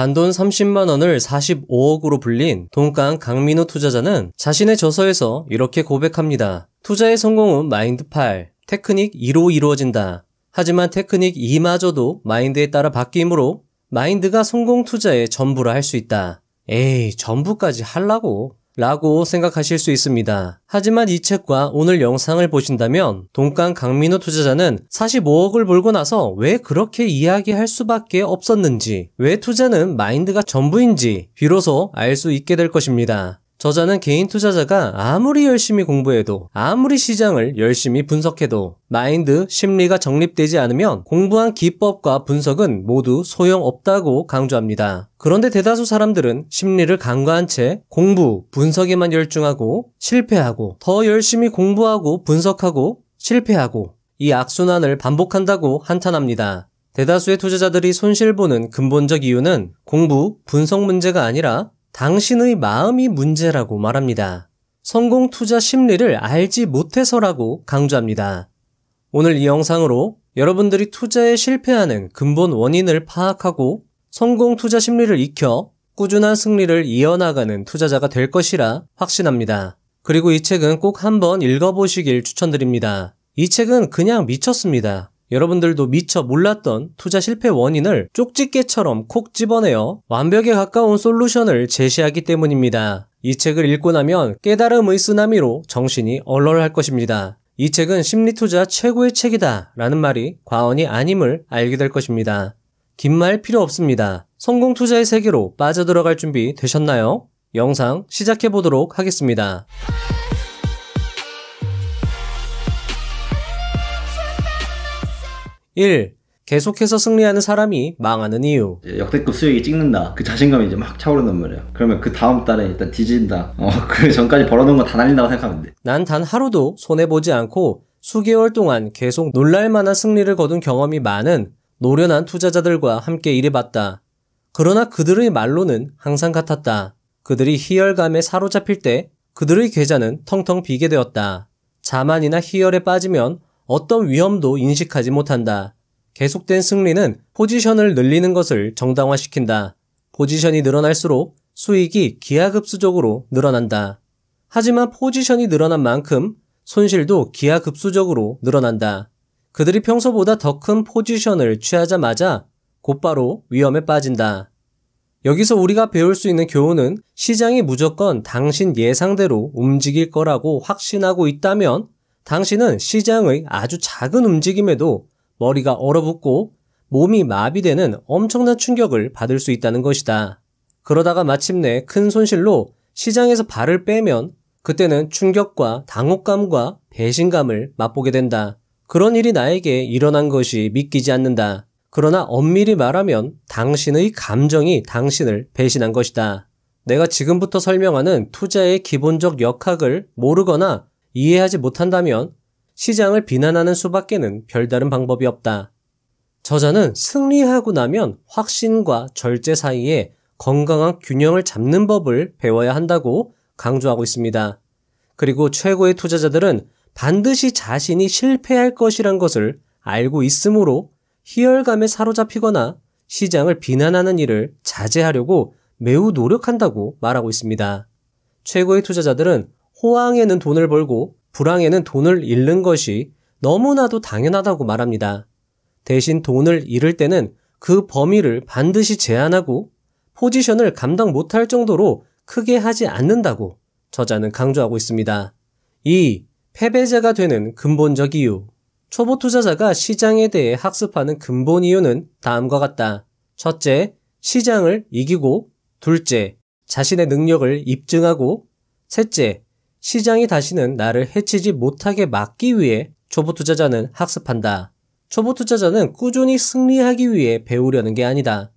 단돈 30만 원을 45억으로 불린 돈깡 강민호 투자자는 자신의 저서에서 이렇게 고백합니다. 투자의 성공은 마인드 8, 테크닉 2로 이루어진다. 하지만 테크닉 2마저도 마인드에 따라 바뀌므로 마인드가 성공 투자의 전부라 할 수 있다. 에이, 전부까지 하려고 라고 생각하실 수 있습니다. 하지만 이 책과 오늘 영상을 보신다면 돈강 강민호 투자자는 45억을 벌고 나서 왜 그렇게 이야기할 수밖에 없었는지, 왜 투자는 마인드가 전부인지 비로소 알 수 있게 될 것입니다. 저자는 개인 투자자가 아무리 열심히 공부해도 아무리 시장을 열심히 분석해도 마인드, 심리가 정립되지 않으면 공부한 기법과 분석은 모두 소용없다고 강조합니다. 그런데 대다수 사람들은 심리를 간과한 채 공부, 분석에만 열중하고 실패하고 더 열심히 공부하고 분석하고 실패하고 이 악순환을 반복한다고 한탄합니다. 대다수의 투자자들이 손실보는 근본적 이유는 공부, 분석 문제가 아니라 당신의 마음이 문제라고 말합니다. 성공 투자 심리를 알지 못해서라고 강조합니다. 오늘 이 영상으로 여러분들이 투자에 실패하는 근본 원인을 파악하고 성공 투자 심리를 익혀 꾸준한 승리를 이어나가는 투자자가 될 것이라 확신합니다. 그리고 이 책은 꼭 한번 읽어보시길 추천드립니다. 이 책은 그냥 미쳤습니다. 여러분들도 미처 몰랐던 투자 실패 원인을 쪽집게처럼 콕 집어내어 완벽에 가까운 솔루션을 제시하기 때문입니다. 이 책을 읽고 나면 깨달음의 쓰나미로 정신이 얼얼할 것입니다. 이 책은 심리투자 최고의 책이다 라는 말이 과언이 아님을 알게 될 것입니다. 긴 말 필요 없습니다. 성공 투자의 세계로 빠져들어갈 준비 되셨나요? 영상 시작해보도록 하겠습니다. 1. 계속해서 승리하는 사람이 망하는 이유. 역대급 수익이 찍는다. 그 자신감이 이제 막 차오른단 말이야. 그러면 그 다음 달에 일단 뒤진다. 어, 그 전까지 벌어놓은 거 다 날린다고 생각하면 돼. 난 단 하루도 손해보지 않고 수개월 동안 계속 놀랄만한 승리를 거둔 경험이 많은 노련한 투자자들과 함께 일해봤다. 그러나 그들의 말로는 항상 같았다. 그들이 희열감에 사로잡힐 때 그들의 계좌는 텅텅 비게 되었다. 자만이나 희열에 빠지면 어떤 위험도 인식하지 못한다. 계속된 승리는 포지션을 늘리는 것을 정당화시킨다. 포지션이 늘어날수록 수익이 기하급수적으로 늘어난다. 하지만 포지션이 늘어난 만큼 손실도 기하급수적으로 늘어난다. 그들이 평소보다 더 큰 포지션을 취하자마자 곧바로 위험에 빠진다. 여기서 우리가 배울 수 있는 교훈은 시장이 무조건 당신 예상대로 움직일 거라고 확신하고 있다면 당신은 시장의 아주 작은 움직임에도 머리가 얼어붙고 몸이 마비되는 엄청난 충격을 받을 수 있다는 것이다. 그러다가 마침내 큰 손실로 시장에서 발을 빼면 그때는 충격과 당혹감과 배신감을 맛보게 된다. 그런 일이 나에게 일어난 것이 믿기지 않는다. 그러나 엄밀히 말하면 당신의 감정이 당신을 배신한 것이다. 내가 지금부터 설명하는 투자의 기본적 역학을 모르거나 이해하지 못한다면 시장을 비난하는 수밖에는 별다른 방법이 없다. 저자는 승리하고 나면 확신과 절제 사이에 건강한 균형을 잡는 법을 배워야 한다고 강조하고 있습니다. 그리고 최고의 투자자들은 반드시 자신이 실패할 것이란 것을 알고 있으므로 희열감에 사로잡히거나 시장을 비난하는 일을 자제하려고 매우 노력한다고 말하고 있습니다. 최고의 투자자들은 호황에는 돈을 벌고 불황에는 돈을 잃는 것이 너무나도 당연하다고 말합니다. 대신 돈을 잃을 때는 그 범위를 반드시 제한하고 포지션을 감당 못할 정도로 크게 하지 않는다고 저자는 강조하고 있습니다. 2. 패배자가 되는 근본적 이유. 초보 투자자가 시장에 대해 학습하는 근본 이유는 다음과 같다. 첫째, 시장을 이기고, 둘째, 자신의 능력을 입증하고, 셋째, 시장이 다시는 나를 해치지 못하게 막기 위해 초보 투자자는 학습한다. 초보 투자자는 꾸준히 승리하기 위해 배우려는 게 아니다.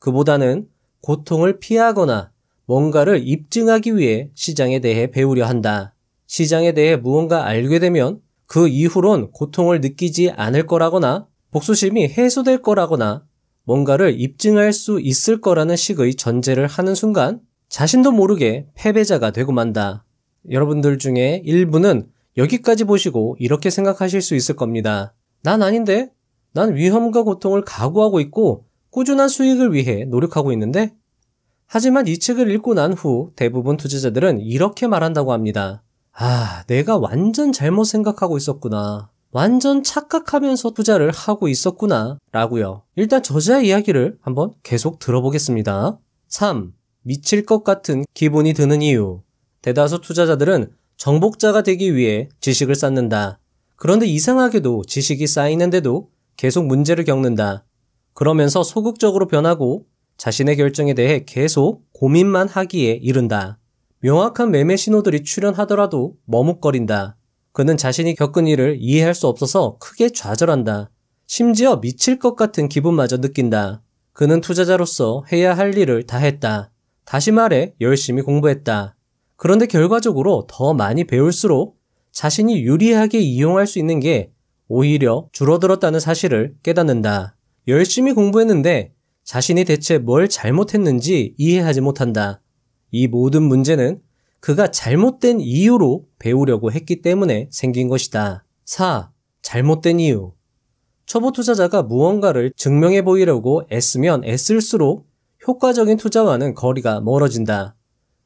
그보다는 고통을 피하거나 뭔가를 입증하기 위해 시장에 대해 배우려 한다. 시장에 대해 무언가 알게 되면 그 이후론 고통을 느끼지 않을 거라거나 복수심이 해소될 거라거나 뭔가를 입증할 수 있을 거라는 식의 전제를 하는 순간 자신도 모르게 패배자가 되고 만다. 여러분들 중에 일부는 여기까지 보시고 이렇게 생각하실 수 있을 겁니다. 난 아닌데? 난 위험과 고통을 각오하고 있고 꾸준한 수익을 위해 노력하고 있는데? 하지만 이 책을 읽고 난 후 대부분 투자자들은 이렇게 말한다고 합니다. 아, 내가 완전 잘못 생각하고 있었구나. 완전 착각하면서 투자를 하고 있었구나. 라고요. 일단 저자의 이야기를 한번 계속 들어보겠습니다. 3. 미칠 것 같은 기분이 드는 이유. 대다수 투자자들은 정복자가 되기 위해 지식을 쌓는다. 그런데 이상하게도 지식이 쌓이는데도 계속 문제를 겪는다. 그러면서 소극적으로 변하고 자신의 결정에 대해 계속 고민만 하기에 이른다. 명확한 매매 신호들이 출현하더라도 머뭇거린다. 그는 자신이 겪은 일을 이해할 수 없어서 크게 좌절한다. 심지어 미칠 것 같은 기분마저 느낀다. 그는 투자자로서 해야 할 일을 다 했다. 다시 말해 열심히 공부했다. 그런데 결과적으로 더 많이 배울수록 자신이 유리하게 이용할 수 있는 게 오히려 줄어들었다는 사실을 깨닫는다. 열심히 공부했는데 자신이 대체 뭘 잘못했는지 이해하지 못한다. 이 모든 문제는 그가 잘못된 이유로 배우려고 했기 때문에 생긴 것이다. 4. 잘못된 이유. 초보 투자자가 무언가를 증명해 보이려고 애쓰면 애쓸수록 효과적인 투자와는 거리가 멀어진다.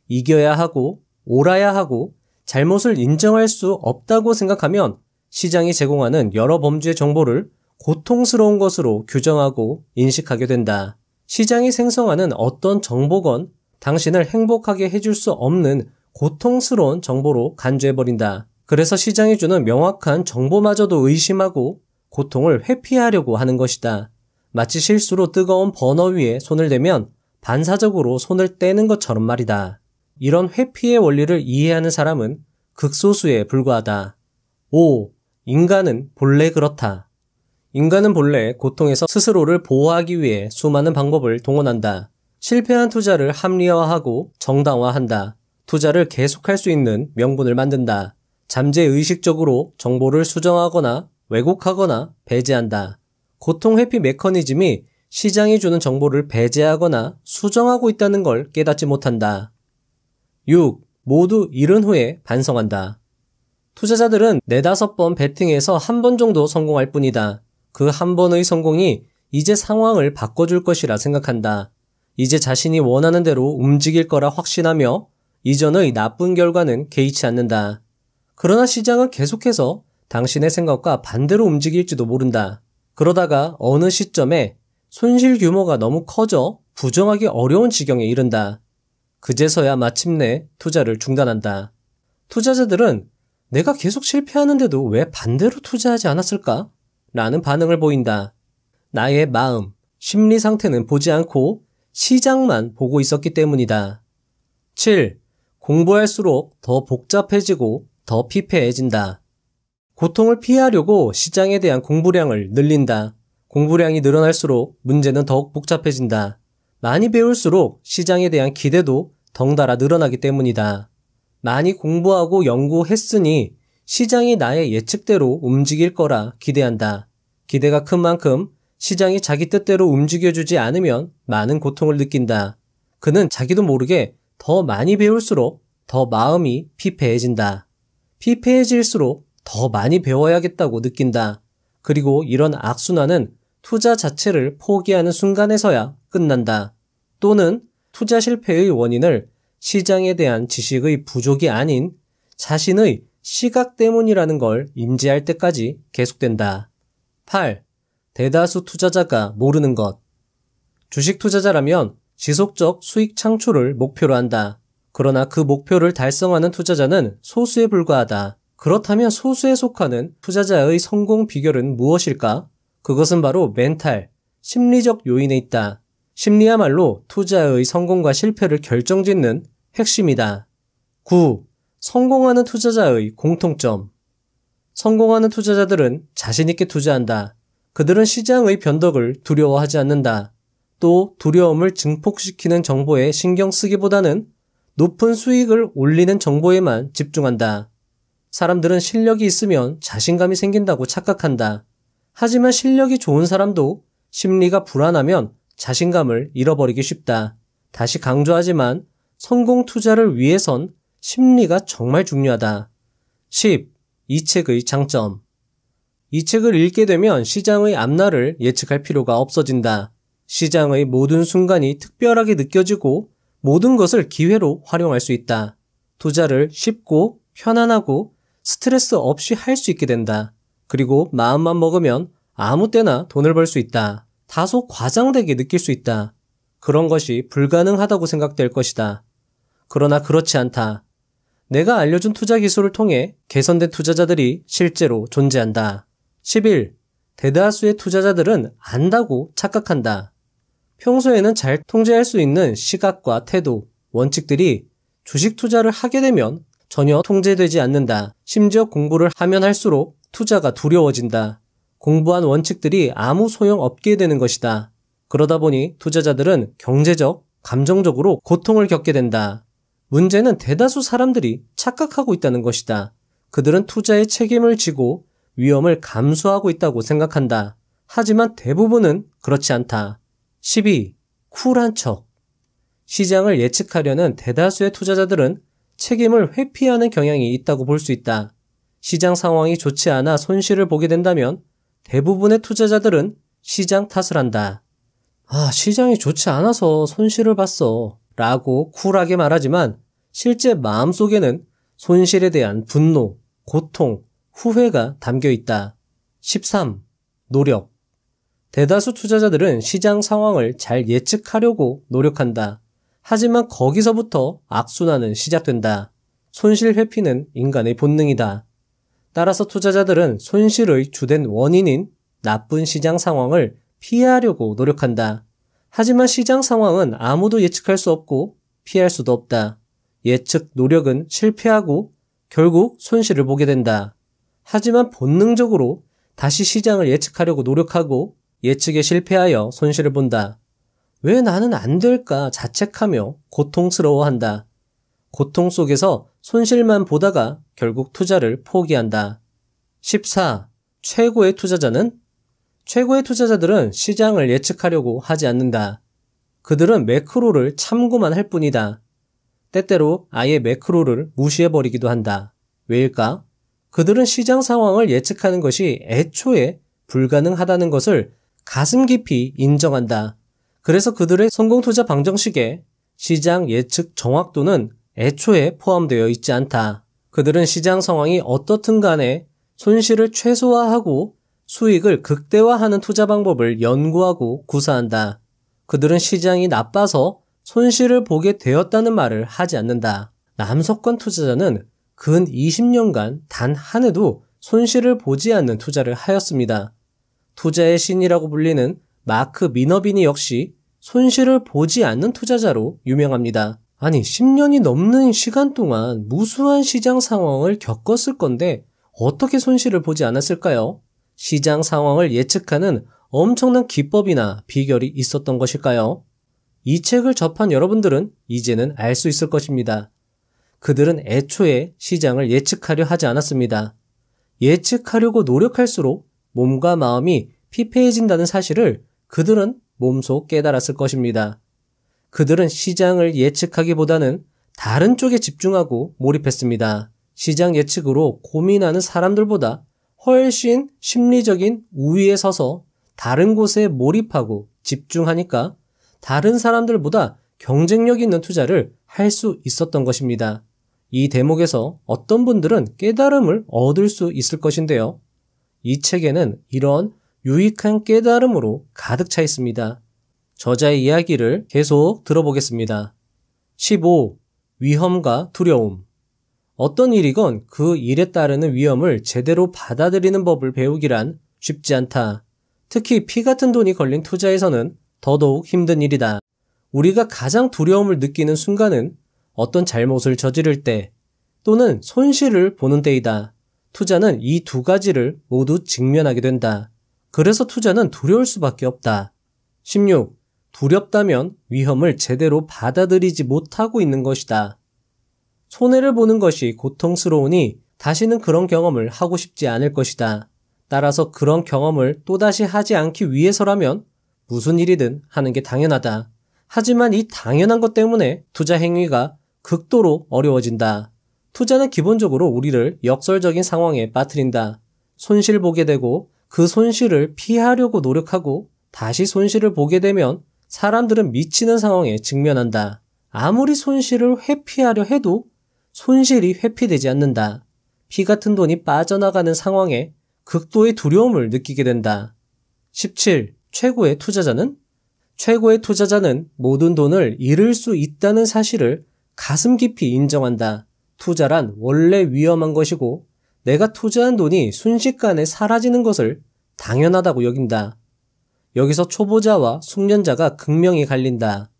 이겨야 하고 옳아야 하고 잘못을 인정할 수 없다고 생각하면 시장이 제공하는 여러 범주의 정보를 고통스러운 것으로 규정하고 인식하게 된다. 시장이 생성하는 어떤 정보건 당신을 행복하게 해줄 수 없는 고통스러운 정보로 간주해버린다. 그래서 시장이 주는 명확한 정보마저도 의심하고 고통을 회피하려고 하는 것이다. 마치 실수로 뜨거운 버너 위에 손을 대면 반사적으로 손을 떼는 것처럼 말이다. 이런 회피의 원리를 이해하는 사람은 극소수에 불과하다. 5. 인간은 본래 그렇다. 인간은 본래 고통에서 스스로를 보호하기 위해 수많은 방법을 동원한다. 실패한 투자를 합리화하고 정당화한다. 투자를 계속할 수 있는 명분을 만든다. 잠재의식적으로 정보를 수정하거나 왜곡하거나 배제한다. 고통 회피 메커니즘이 시장이 주는 정보를 배제하거나 수정하고 있다는 걸 깨닫지 못한다. 6. 모두 잃은 후에 반성한다. 투자자들은 네다섯 번 베팅해서 한 번 정도 성공할 뿐이다. 그 한 번의 성공이 이제 상황을 바꿔줄 것이라 생각한다. 이제 자신이 원하는 대로 움직일 거라 확신하며 이전의 나쁜 결과는 개의치 않는다. 그러나 시장은 계속해서 당신의 생각과 반대로 움직일지도 모른다. 그러다가 어느 시점에 손실 규모가 너무 커져 부정하기 어려운 지경에 이른다. 그제서야 마침내 투자를 중단한다. 투자자들은 내가 계속 실패하는데도 왜 반대로 투자하지 않았을까? 라는 반응을 보인다. 나의 마음, 심리 상태는 보지 않고 시장만 보고 있었기 때문이다. 7. 공부할수록 더 복잡해지고 더 피폐해진다. 고통을 피하려고 시장에 대한 공부량을 늘린다. 공부량이 늘어날수록 문제는 더욱 복잡해진다. 많이 배울수록 시장에 대한 기대도 덩달아 늘어나기 때문이다. 많이 공부하고 연구했으니 시장이 나의 예측대로 움직일 거라 기대한다. 기대가 큰 만큼 시장이 자기 뜻대로 움직여주지 않으면 많은 고통을 느낀다. 그는 자기도 모르게 더 많이 배울수록 더 마음이 피폐해진다. 피폐해질수록 더 많이 배워야겠다고 느낀다. 그리고 이런 악순환은 투자 자체를 포기하는 순간에서야 끝난다. 또는 투자 실패의 원인을 시장에 대한 지식의 부족이 아닌 자신의 시각 때문이라는 걸 인지할 때까지 계속된다. 8. 대다수 투자자가 모르는 것. 주식 투자자라면 지속적 수익 창출을 목표로 한다. 그러나 그 목표를 달성하는 투자자는 소수에 불과하다. 그렇다면 소수에 속하는 투자자의 성공 비결은 무엇일까? 그것은 바로 멘탈, 심리적 요인에 있다. 심리야말로 투자의 성공과 실패를 결정짓는 핵심이다. 9. 성공하는 투자자의 공통점. 성공하는 투자자들은 자신있게 투자한다. 그들은 시장의 변덕을 두려워하지 않는다. 또 두려움을 증폭시키는 정보에 신경 쓰기보다는 높은 수익을 올리는 정보에만 집중한다. 사람들은 실력이 있으면 자신감이 생긴다고 착각한다. 하지만 실력이 좋은 사람도 심리가 불안하면 자신감을 잃어버리기 쉽다. 다시 강조하지만 성공 투자를 위해선 심리가 정말 중요하다. 10. 이 책의 장점. 이 책을 읽게 되면 시장의 앞날을 예측할 필요가 없어진다. 시장의 모든 순간이 특별하게 느껴지고 모든 것을 기회로 활용할 수 있다. 투자를 쉽고 편안하고 스트레스 없이 할 수 있게 된다. 그리고 마음만 먹으면 아무 때나 돈을 벌 수 있다. 다소 과장되게 느낄 수 있다. 그런 것이 불가능하다고 생각될 것이다. 그러나 그렇지 않다. 내가 알려준 투자 기술을 통해 개선된 투자자들이 실제로 존재한다. 11. 대다수의 투자자들은 안다고 착각한다. 평소에는 잘 통제할 수 있는 시각과 태도, 원칙들이 주식 투자를 하게 되면 전혀 통제되지 않는다. 심지어 공부를 하면 할수록 투자가 두려워진다. 공부한 원칙들이 아무 소용 없게 되는 것이다. 그러다 보니 투자자들은 경제적, 감정적으로 고통을 겪게 된다. 문제는 대다수 사람들이 착각하고 있다는 것이다. 그들은 투자의 책임을 지고 위험을 감수하고 있다고 생각한다. 하지만 대부분은 그렇지 않다. 12. 쿨한 척. 시장을 예측하려는 대다수의 투자자들은 책임을 회피하는 경향이 있다고 볼 수 있다. 시장 상황이 좋지 않아 손실을 보게 된다면 대부분의 투자자들은 시장 탓을 한다. 아, 시장이 좋지 않아서 손실을 봤어. 라고 쿨하게 말하지만 실제 마음속에는 손실에 대한 분노, 고통, 후회가 담겨 있다. 13. 노력. 대다수 투자자들은 시장 상황을 잘 예측하려고 노력한다. 하지만 거기서부터 악순환은 시작된다. 손실 회피는 인간의 본능이다. 따라서 투자자들은 손실의 주된 원인인 나쁜 시장 상황을 피하려고 노력한다. 하지만 시장 상황은 아무도 예측할 수 없고 피할 수도 없다. 예측 노력은 실패하고 결국 손실을 보게 된다. 하지만 본능적으로 다시 시장을 예측하려고 노력하고 예측에 실패하여 손실을 본다. 왜 나는 안 될까 자책하며 고통스러워한다. 고통 속에서 손실만 보다가 결국 투자를 포기한다. 14. 최고의 투자자는? 최고의 투자자들은 시장을 예측하려고 하지 않는다. 그들은 매크로를 참고만 할 뿐이다. 때때로 아예 매크로를 무시해버리기도 한다. 왜일까? 그들은 시장 상황을 예측하는 것이 애초에 불가능하다는 것을 가슴 깊이 인정한다. 그래서 그들의 성공 투자 방정식에 시장 예측 정확도는 애초에 포함되어 있지 않다. 그들은 시장 상황이 어떻든 간에 손실을 최소화하고 수익을 극대화하는 투자 방법을 연구하고 구사한다. 그들은 시장이 나빠서 손실을 보게 되었다는 말을 하지 않는다. 남석권 투자자는 근 20년간 단 한 해도 손실을 보지 않는 투자를 하였습니다. 투자의 신이라고 불리는 마크 미너빈이 역시 손실을 보지 않는 투자자로 유명합니다. 아니, 10년이 넘는 시간 동안 무수한 시장 상황을 겪었을 건데 어떻게 손실을 보지 않았을까요? 시장 상황을 예측하는 엄청난 기법이나 비결이 있었던 것일까요? 이 책을 접한 여러분들은 이제는 알 수 있을 것입니다. 그들은 애초에 시장을 예측하려 하지 않았습니다. 예측하려고 노력할수록 몸과 마음이 피폐해진다는 사실을 그들은 몸소 깨달았을 것입니다. 그들은 시장을 예측하기보다는 다른 쪽에 집중하고 몰입했습니다. 시장 예측으로 고민하는 사람들보다 훨씬 심리적인 우위에 서서 다른 곳에 몰입하고 집중하니까 다른 사람들보다 경쟁력 있는 투자를 할 수 있었던 것입니다. 이 대목에서 어떤 분들은 깨달음을 얻을 수 있을 것인데요. 이 책에는 이런 유익한 깨달음으로 가득 차 있습니다. 저자의 이야기를 계속 들어보겠습니다. 15. 위험과 두려움. 어떤 일이건 그 일에 따르는 위험을 제대로 받아들이는 법을 배우기란 쉽지 않다. 특히 피 같은 돈이 걸린 투자에서는 더더욱 힘든 일이다. 우리가 가장 두려움을 느끼는 순간은 어떤 잘못을 저지를 때 또는 손실을 보는 때이다. 투자는 이 두 가지를 모두 직면하게 된다. 그래서 투자는 두려울 수밖에 없다. 16. 두렵다면 위험을 제대로 받아들이지 못하고 있는 것이다. 손해를 보는 것이 고통스러우니 다시는 그런 경험을 하고 싶지 않을 것이다. 따라서 그런 경험을 또다시 하지 않기 위해서라면 무슨 일이든 하는 게 당연하다. 하지만 이 당연한 것 때문에 투자 행위가 극도로 어려워진다. 투자는 기본적으로 우리를 역설적인 상황에 빠뜨린다. 손실 보게 되고 그 손실을 피하려고 노력하고 다시 손실을 보게 되면 사람들은 미치는 상황에 직면한다. 아무리 손실을 회피하려 해도 손실이 회피되지 않는다. 피 같은 돈이 빠져나가는 상황에 극도의 두려움을 느끼게 된다. 17. 최고의 투자자는? 최고의 투자자는 모든 돈을 잃을 수 있다는 사실을 가슴 깊이 인정한다. 투자란 원래 위험한 것이고 내가 투자한 돈이 순식간에 사라지는 것을 당연하다고 여긴다. 여기서 초보자와 숙련자가 극명히 갈린다.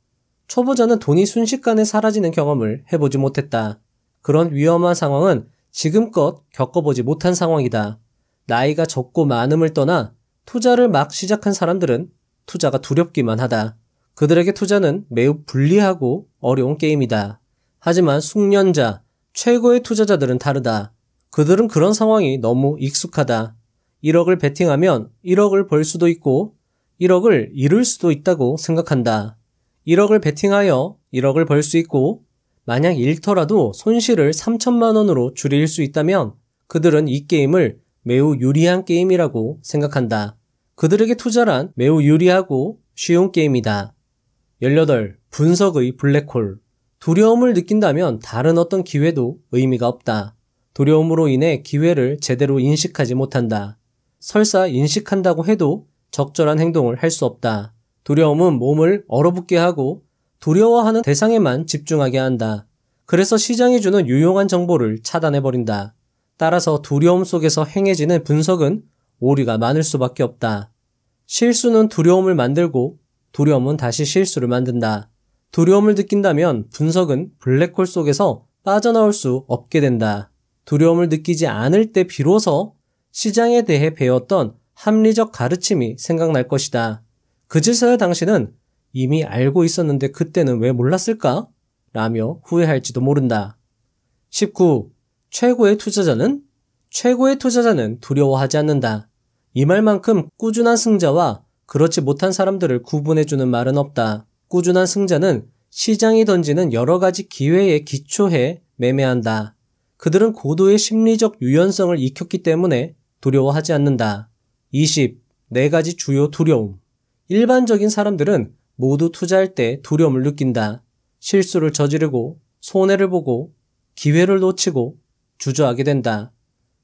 초보자는 돈이 순식간에 사라지는 경험을 해보지 못했다. 그런 위험한 상황은 지금껏 겪어보지 못한 상황이다. 나이가 적고 많음을 떠나 투자를 막 시작한 사람들은 투자가 두렵기만 하다. 그들에게 투자는 매우 불리하고 어려운 게임이다. 하지만 숙련자, 최고의 투자자들은 다르다. 그들은 그런 상황이 너무 익숙하다. 1억을 베팅하면 1억을 벌 수도 있고 1억을 잃을 수도 있다고 생각한다. 1억을 베팅하여 1억을 벌 수 있고 만약 잃더라도 손실을 3천만 원으로 줄일 수 있다면 그들은 이 게임을 매우 유리한 게임이라고 생각한다. 그들에게 투자란 매우 유리하고 쉬운 게임이다. 18. 분석의 블랙홀. 두려움을 느낀다면 다른 어떤 기회도 의미가 없다. 두려움으로 인해 기회를 제대로 인식하지 못한다. 설사 인식한다고 해도 적절한 행동을 할 수 없다. 두려움은 몸을 얼어붙게 하고 두려워하는 대상에만 집중하게 한다. 그래서 시장이 주는 유용한 정보를 차단해버린다. 따라서 두려움 속에서 행해지는 분석은 오류가 많을 수밖에 없다. 실수는 두려움을 만들고 두려움은 다시 실수를 만든다. 두려움을 느낀다면 분석은 블랙홀 속에서 빠져나올 수 없게 된다. 두려움을 느끼지 않을 때 비로소 시장에 대해 배웠던 합리적 가르침이 생각날 것이다. 그제서야 당신은 이미 알고 있었는데 그때는 왜 몰랐을까? 라며 후회할지도 모른다. 19. 최고의 투자자는? 최고의 투자자는 두려워하지 않는다. 이 말만큼 꾸준한 승자와 그렇지 못한 사람들을 구분해주는 말은 없다. 꾸준한 승자는 시장이 던지는 여러 가지 기회에 기초해 매매한다. 그들은 고도의 심리적 유연성을 익혔기 때문에 두려워하지 않는다. 20. 네 가지 주요 두려움. 일반적인 사람들은 모두 투자할 때 두려움을 느낀다. 실수를 저지르고 손해를 보고 기회를 놓치고 주저하게 된다.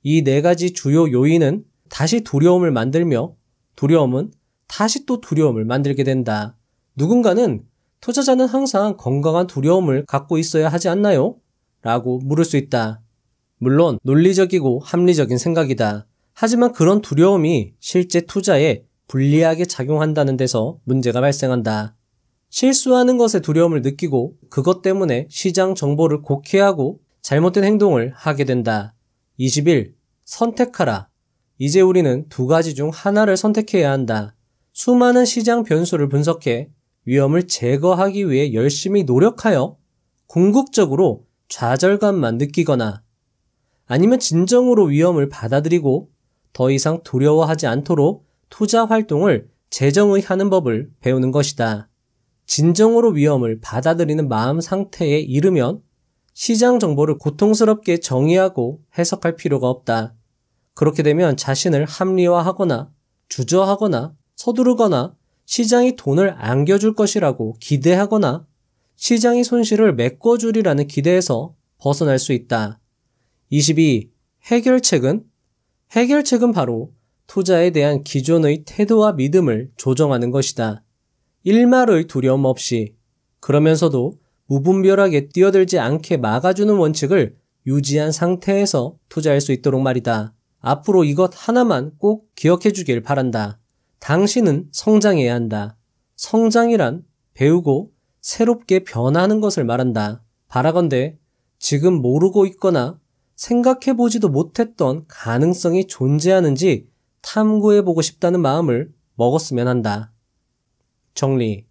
이 네 가지 주요 요인은 다시 두려움을 만들며 두려움은 다시 또 두려움을 만들게 된다. 누군가는 투자자는 항상 건강한 두려움을 갖고 있어야 하지 않나요? 라고 물을 수 있다. 물론 논리적이고 합리적인 생각이다. 하지만 그런 두려움이 실제 투자에 불리하게 작용한다는 데서 문제가 발생한다. 실수하는 것에 두려움을 느끼고 그것 때문에 시장 정보를 곡해하고 잘못된 행동을 하게 된다. 21. 선택하라. 이제 우리는 두 가지 중 하나를 선택해야 한다. 수많은 시장 변수를 분석해 위험을 제거하기 위해 열심히 노력하여 궁극적으로 좌절감만 느끼거나 아니면 진정으로 위험을 받아들이고 더 이상 두려워하지 않도록 투자 활동을 재정의 하는 법을 배우는 것이다. 진정으로 위험을 받아들이는 마음 상태에 이르면 시장 정보를 고통스럽게 정의하고 해석할 필요가 없다. 그렇게 되면 자신을 합리화하거나 주저하거나 서두르거나 시장이 돈을 안겨줄 것이라고 기대하거나 시장이 손실을 메꿔주리라는 기대에서 벗어날 수 있다. 22. 해결책은 해결책은 바로 투자에 대한 기존의 태도와 믿음을 조정하는 것이다. 일말의 두려움 없이 그러면서도 무분별하게 뛰어들지 않게 막아주는 원칙을 유지한 상태에서 투자할 수 있도록 말이다. 앞으로 이것 하나만 꼭 기억해 주길 바란다. 당신은 성장해야 한다. 성장이란 배우고 새롭게 변하는 것을 말한다. 바라건대 지금 모르고 있거나 생각해보지도 못했던 가능성이 존재하는지 탐구해보고 싶다는 마음을 먹었으면 한다. 정리.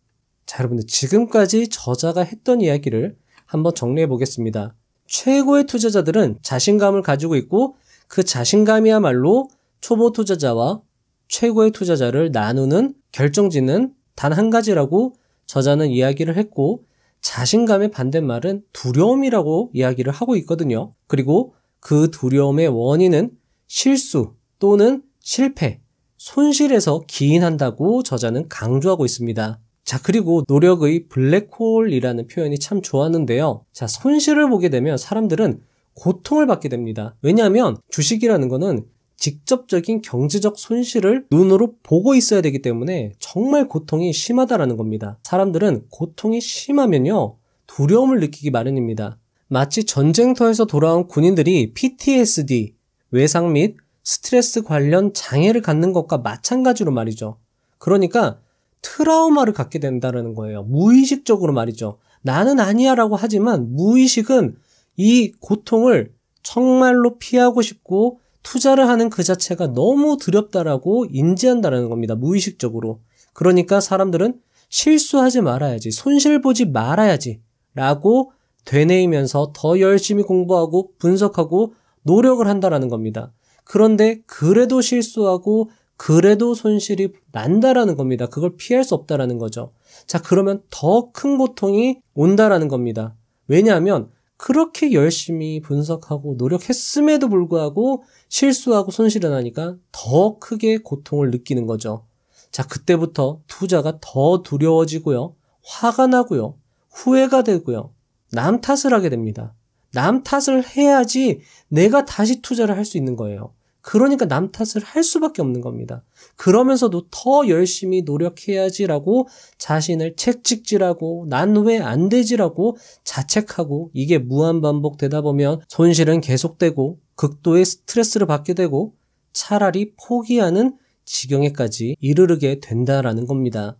자, 여러분들 지금까지 저자가 했던 이야기를 한번 정리해 보겠습니다. 최고의 투자자들은 자신감을 가지고 있고 그 자신감이야말로 초보 투자자와 최고의 투자자를 나누는 결정지는단 한 가지라고 저자는 이야기를 했고 자신감의 반대말은 두려움이라고 이야기를 하고 있거든요. 그리고 그 두려움의 원인은 실수 또는 실패, 손실에서 기인한다고 저자는 강조하고 있습니다. 자, 그리고 노력의 블랙홀이라는 표현이 참 좋았는데요. 자, 손실을 보게 되면 사람들은 고통을 받게 됩니다. 왜냐하면 주식이라는 거는 직접적인 경제적 손실을 눈으로 보고 있어야 되기 때문에 정말 고통이 심하다라는 겁니다. 사람들은 고통이 심하면요, 두려움을 느끼기 마련입니다. 마치 전쟁터에서 돌아온 군인들이 PTSD, 외상 및 스트레스 관련 장애를 갖는 것과 마찬가지로 말이죠. 그러니까 트라우마를 갖게 된다는 거예요. 무의식적으로 말이죠. 나는 아니야 라고 하지만 무의식은 이 고통을 정말로 피하고 싶고 투자를 하는 그 자체가 너무 두렵다라고 인지한다는 겁니다. 무의식적으로. 그러니까 사람들은 실수하지 말아야지, 손실 보지 말아야지 라고 되뇌이면서 더 열심히 공부하고 분석하고 노력을 한다라는 겁니다. 그런데 그래도 실수하고 그래도 손실이 난다라는 겁니다. 그걸 피할 수 없다라는 거죠. 자, 그러면 더 큰 고통이 온다라는 겁니다. 왜냐하면 그렇게 열심히 분석하고 노력했음에도 불구하고 실수하고 손실을 나니까 더 크게 고통을 느끼는 거죠. 자, 그때부터 투자가 더 두려워지고요. 화가 나고요. 후회가 되고요. 남 탓을 하게 됩니다. 남 탓을 해야지 내가 다시 투자를 할 수 있는 거예요. 그러니까 남 탓을 할 수밖에 없는 겁니다. 그러면서도 더 열심히 노력해야지라고 자신을 책찍질하고 난 왜 안 되지라고 자책하고 이게 무한 반복되다 보면 손실은 계속되고 극도의 스트레스를 받게 되고 차라리 포기하는 지경에까지 이르르게 된다라는 겁니다.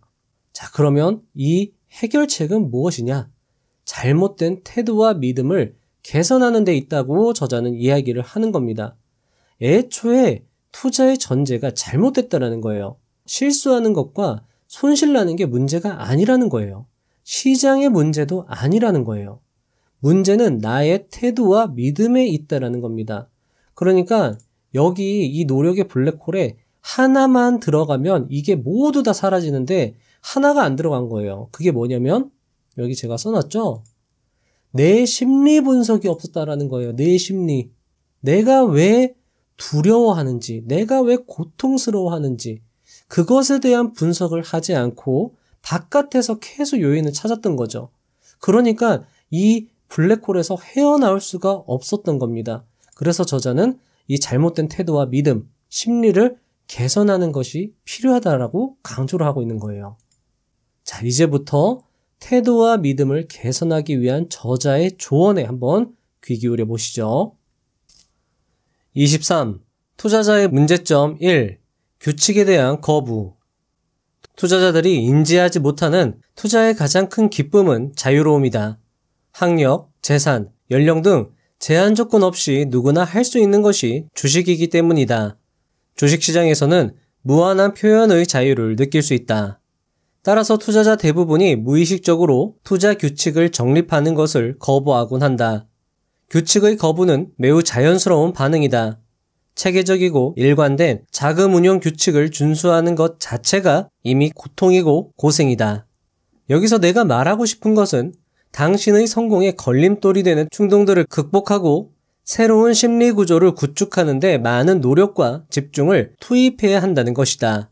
자, 그러면 이 해결책은 무엇이냐? 잘못된 태도와 믿음을 개선하는 데 있다고 저자는 이야기를 하는 겁니다. 애초에 투자의 전제가 잘못됐다라는 거예요. 실수하는 것과 손실나는 게 문제가 아니라는 거예요. 시장의 문제도 아니라는 거예요. 문제는 나의 태도와 믿음에 있다라는 겁니다. 그러니까 여기 이 노력의 블랙홀에 하나만 들어가면 이게 모두 다 사라지는데 하나가 안 들어간 거예요. 그게 뭐냐면 여기 제가 써놨죠. 내 심리 분석이 없었다라는 거예요. 내 심리. 내가 왜 두려워하는지, 내가 왜 고통스러워하는지, 그것에 대한 분석을 하지 않고 바깥에서 계속 요인을 찾았던 거죠. 그러니까 이 블랙홀에서 헤어나올 수가 없었던 겁니다. 그래서 저자는 이 잘못된 태도와 믿음, 심리를 개선하는 것이 필요하다라고 강조를 하고 있는 거예요. 자, 이제부터 태도와 믿음을 개선하기 위한 저자의 조언에 한번 귀 기울여 보시죠. 23. 투자자의 문제점 1. 규칙에 대한 거부. 투자자들이 인지하지 못하는 투자의 가장 큰 기쁨은 자유로움이다. 학력, 재산, 연령 등 제한 조건 없이 누구나 할 수 있는 것이 주식이기 때문이다. 주식시장에서는 무한한 표현의 자유를 느낄 수 있다. 따라서 투자자 대부분이 무의식적으로 투자 규칙을 정립하는 것을 거부하곤 한다. 규칙의 거부는 매우 자연스러운 반응이다. 체계적이고 일관된 자금 운용 규칙을 준수하는 것 자체가 이미 고통이고 고생이다. 여기서 내가 말하고 싶은 것은 당신의 성공에 걸림돌이 되는 충동들을 극복하고 새로운 심리 구조를 구축하는데 많은 노력과 집중을 투입해야 한다는 것이다.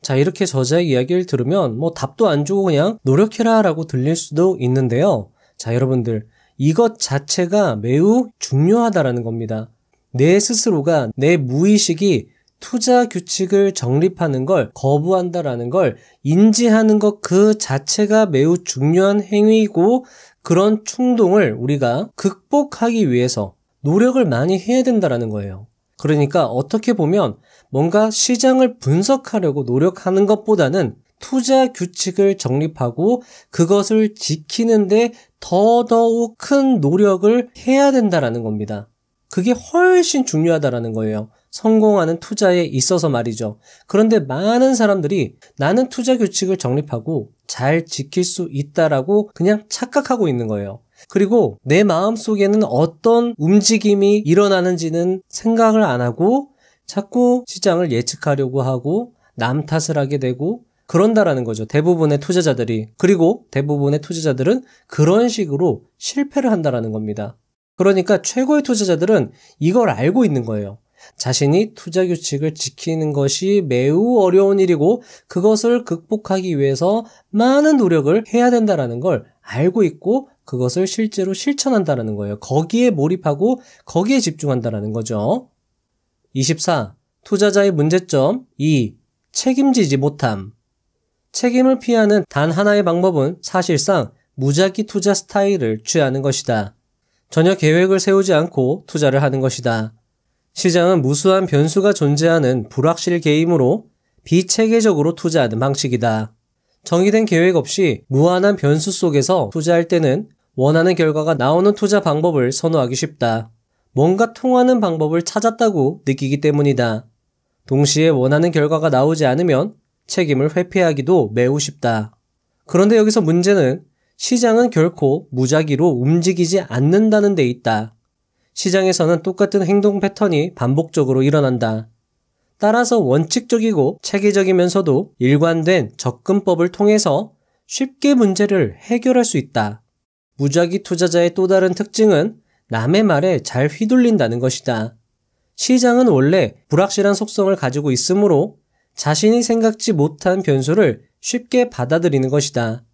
자, 이렇게 저자의 이야기를 들으면 뭐 답도 안 주고 그냥 노력해라 라고 들릴 수도 있는데요. 자, 여러분들 이것 자체가 매우 중요하다라는 겁니다. 내 스스로가 내 무의식이 투자 규칙을 정립하는 걸 거부한다라는 걸 인지하는 것 그 자체가 매우 중요한 행위이고 그런 충동을 우리가 극복하기 위해서 노력을 많이 해야 된다라는 거예요. 그러니까 어떻게 보면 뭔가 시장을 분석하려고 노력하는 것보다는 투자 규칙을 정립하고 그것을 지키는데 더더욱 큰 노력을 해야 된다라는 겁니다. 그게 훨씬 중요하다라는 거예요. 성공하는 투자에 있어서 말이죠. 그런데 많은 사람들이 나는 투자 규칙을 정립하고 잘 지킬 수 있다라고 그냥 착각하고 있는 거예요. 그리고 내 마음 속에는 어떤 움직임이 일어나는지는 생각을 안 하고 자꾸 시장을 예측하려고 하고 남 탓을 하게 되고 그런다라는 거죠. 대부분의 투자자들이. 그리고 대부분의 투자자들은 그런 식으로 실패를 한다라는 겁니다. 그러니까 최고의 투자자들은 이걸 알고 있는 거예요. 자신이 투자 규칙을 지키는 것이 매우 어려운 일이고 그것을 극복하기 위해서 많은 노력을 해야 된다라는 걸 알고 있고 그것을 실제로 실천한다라는 거예요. 거기에 몰입하고 거기에 집중한다라는 거죠. 24. 투자자의 문제점 2. 책임지지 못함. 책임을 피하는 단 하나의 방법은 사실상 무작위 투자 스타일을 취하는 것이다. 전혀 계획을 세우지 않고 투자를 하는 것이다. 시장은 무수한 변수가 존재하는 불확실 게임으로 비체계적으로 투자하는 방식이다. 정의된 계획 없이 무한한 변수 속에서 투자할 때는 원하는 결과가 나오는 투자 방법을 선호하기 쉽다. 뭔가 통하는 방법을 찾았다고 느끼기 때문이다. 동시에 원하는 결과가 나오지 않으면 책임을 회피하기도 매우 쉽다. 그런데 여기서 문제는 시장은 결코 무작위로 움직이지 않는다는 데 있다. 시장에서는 똑같은 행동 패턴이 반복적으로 일어난다. 따라서 원칙적이고 체계적이면서도 일관된 접근법을 통해서 쉽게 문제를 해결할 수 있다. 무작위 투자자의 또 다른 특징은 남의 말에 잘 휘둘린다는 것이다. 시장은 원래 불확실한 속성을 가지고 있으므로 자신이 생각지 못한 변수를 쉽게 받아들이는 것이다.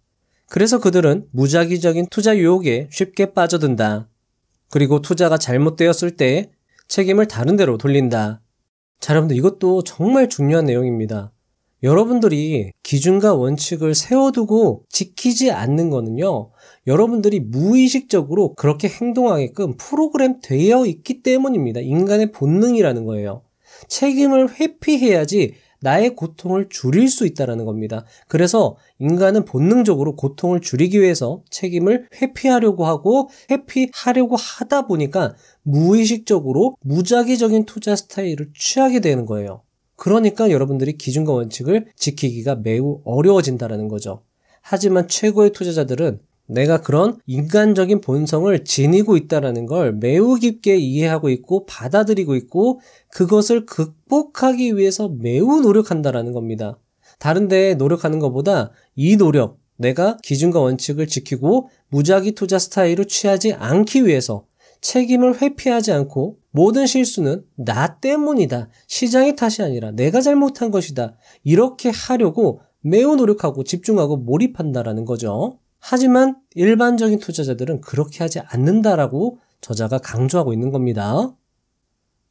그래서 그들은 무작위적인 투자 유혹에 쉽게 빠져든다. 그리고 투자가 잘못되었을 때 책임을 다른 데로 돌린다. 자, 여러분들 이것도 정말 중요한 내용입니다. 여러분들이 기준과 원칙을 세워두고 지키지 않는 거는요, 여러분들이 무의식적으로 그렇게 행동하게끔 프로그램 되어 있기 때문입니다. 인간의 본능이라는 거예요. 책임을 회피해야지 나의 고통을 줄일 수있다는 겁니다. 그래서 인간은 본능적으로 고통을 줄이기 위해서 책임을 회피하려고 하고 회피하려고 하다 보니까 무의식적으로 무작위적인 투자 스타일을 취하게 되는 거예요. 그러니까 여러분들이 기준과 원칙을 지키기가 매우 어려워진다는 거죠. 하지만 최고의 투자자들은 내가 그런 인간적인 본성을 지니고 있다라는 걸 매우 깊게 이해하고 있고 받아들이고 있고 그것을 극복하기 위해서 매우 노력한다라는 겁니다. 다른데 노력하는 것보다 이 노력, 내가 기준과 원칙을 지키고 무작위 투자 스타일을 취하지 않기 위해서 책임을 회피하지 않고 모든 실수는 나 때문이다. 시장의 탓이 아니라 내가 잘못한 것이다. 이렇게 하려고 매우 노력하고 집중하고 몰입한다라는 거죠. 하지만 일반적인 투자자들은 그렇게 하지 않는다라고 저자가 강조하고 있는 겁니다.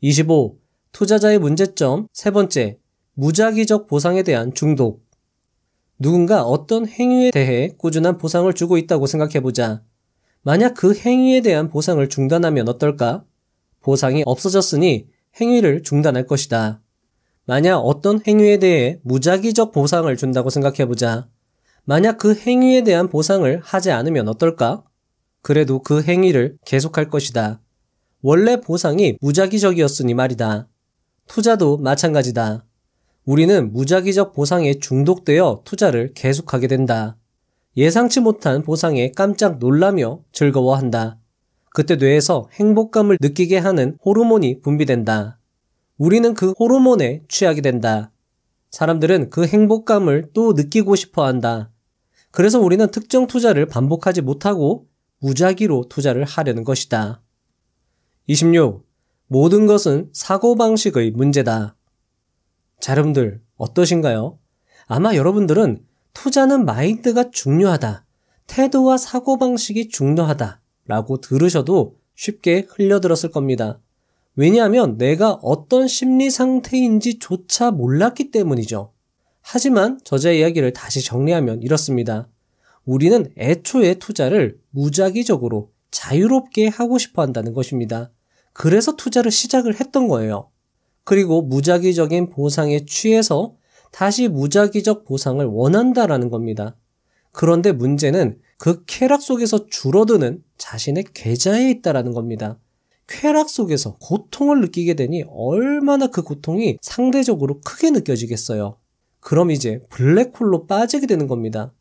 25. 투자자의 문제점 세 번째, 무작위적 보상에 대한 중독. 누군가 어떤 행위에 대해 꾸준한 보상을 주고 있다고 생각해보자. 만약 그 행위에 대한 보상을 중단하면 어떨까? 보상이 없어졌으니 행위를 중단할 것이다. 만약 어떤 행위에 대해 무작위적 보상을 준다고 생각해보자. 만약 그 행위에 대한 보상을 하지 않으면 어떨까? 그래도 그 행위를 계속할 것이다. 원래 보상이 무작위적이었으니 말이다. 투자도 마찬가지다. 우리는 무작위적 보상에 중독되어 투자를 계속하게 된다. 예상치 못한 보상에 깜짝 놀라며 즐거워한다. 그때 뇌에서 행복감을 느끼게 하는 호르몬이 분비된다. 우리는 그 호르몬에 취하게 된다. 사람들은 그 행복감을 또 느끼고 싶어 한다. 그래서 우리는 특정 투자를 반복하지 못하고 무작위로 투자를 하려는 것이다. 26. 모든 것은 사고방식의 문제다. 자, 여러분들, 어떠신가요? 아마 여러분들은 투자는 마인드가 중요하다. 태도와 사고방식이 중요하다. 라고 들으셔도 쉽게 흘려들었을 겁니다. 왜냐하면 내가 어떤 심리 상태인지조차 몰랐기 때문이죠. 하지만 저자의 이야기를 다시 정리하면 이렇습니다. 우리는 애초에 투자를 무작위적으로 자유롭게 하고 싶어 한다는 것입니다. 그래서 투자를 시작을 했던 거예요. 그리고 무작위적인 보상에 취해서 다시 무작위적 보상을 원한다라는 겁니다. 그런데 문제는 그 쾌락 속에서 줄어드는 자신의 계좌에 있다라는 겁니다. 쾌락 속에서 고통을 느끼게 되니 얼마나 그 고통이 상대적으로 크게 느껴지겠어요. 그럼 이제 블랙홀로 빠지게 되는 겁니다.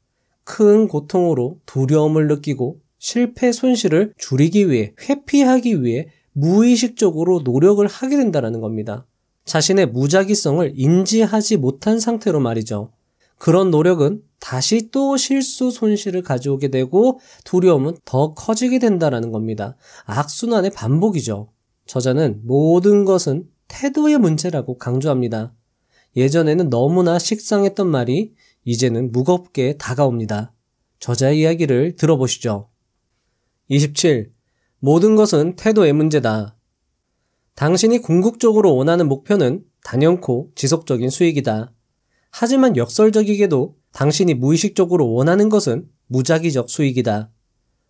큰 고통으로 두려움을 느끼고 실패 손실을 줄이기 위해 회피하기 위해 무의식적으로 노력을 하게 된다는 겁니다. 자신의 무작위성을 인지하지 못한 상태로 말이죠. 그런 노력은 다시 또 실수 손실을 가져오게 되고 두려움은 더 커지게 된다는 겁니다. 악순환의 반복이죠. 저자는 모든 것은 태도의 문제라고 강조합니다. 예전에는 너무나 식상했던 말이 이제는 무겁게 다가옵니다. 저자의 이야기를 들어보시죠. 27. 모든 것은 태도의 문제다. 당신이 궁극적으로 원하는 목표는 단연코 지속적인 수익이다. 하지만 역설적이게도 당신이 무의식적으로 원하는 것은 무작위적 수익이다.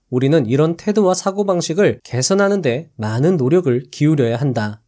우리는 이런 태도와 사고방식을 개선하는데 많은 노력을 기울여야 한다.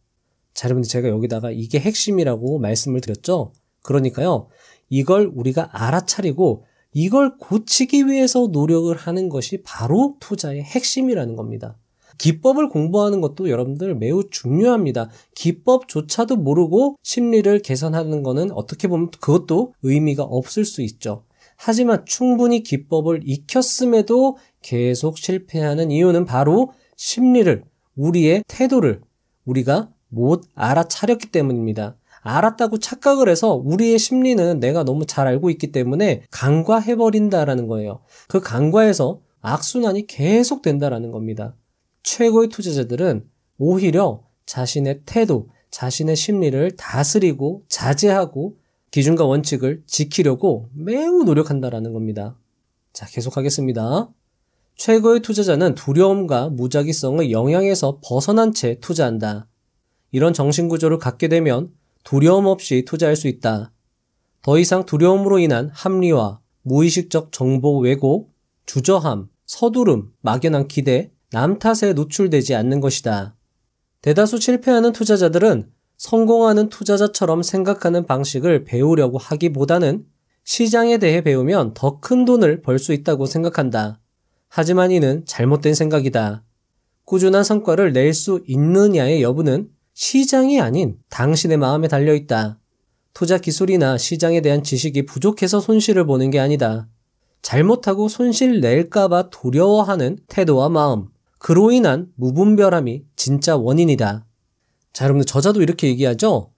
자, 여러분들 제가 여기다가 이게 핵심이라고 말씀을 드렸죠? 그러니까요. 이걸 우리가 알아차리고 이걸 고치기 위해서 노력을 하는 것이 바로 투자의 핵심이라는 겁니다. 기법을 공부하는 것도 여러분들 매우 중요합니다. 기법조차도 모르고 심리를 개선하는 것은 어떻게 보면 그것도 의미가 없을 수 있죠. 하지만 충분히 기법을 익혔음에도 계속 실패하는 이유는 바로 심리를, 우리의 태도를 우리가 못 알아차렸기 때문입니다. 알았다고 착각을 해서 우리의 심리는 내가 너무 잘 알고 있기 때문에 간과해버린다라는 거예요. 그 간과에서 악순환이 계속 된다라는 겁니다. 최고의 투자자들은 오히려 자신의 태도, 자신의 심리를 다스리고 자제하고 기준과 원칙을 지키려고 매우 노력한다라는 겁니다. 자, 계속하겠습니다. 최고의 투자자는 두려움과 무작위성의 영향에서 벗어난 채 투자한다. 이런 정신구조를 갖게 되면 두려움 없이 투자할 수 있다. 더 이상 두려움으로 인한 합리화, 무의식적 정보 왜곡, 주저함, 서두름, 막연한 기대, 남 탓에 노출되지 않는 것이다. 대다수 실패하는 투자자들은 성공하는 투자자처럼 생각하는 방식을 배우려고 하기보다는 시장에 대해 배우면 더 큰 돈을 벌 수 있다고 생각한다. 하지만 이는 잘못된 생각이다. 꾸준한 성과를 낼 수 있느냐의 여부는 시장이 아닌 당신의 마음에 달려 있다. 투자 기술이나 시장에 대한 지식이 부족해서 손실을 보는 게 아니다. 잘못하고 손실 낼까봐 두려워하는 태도와 마음, 그로 인한 무분별함이 진짜 원인이다. 자, 여러분들 저자도 이렇게 얘기하죠?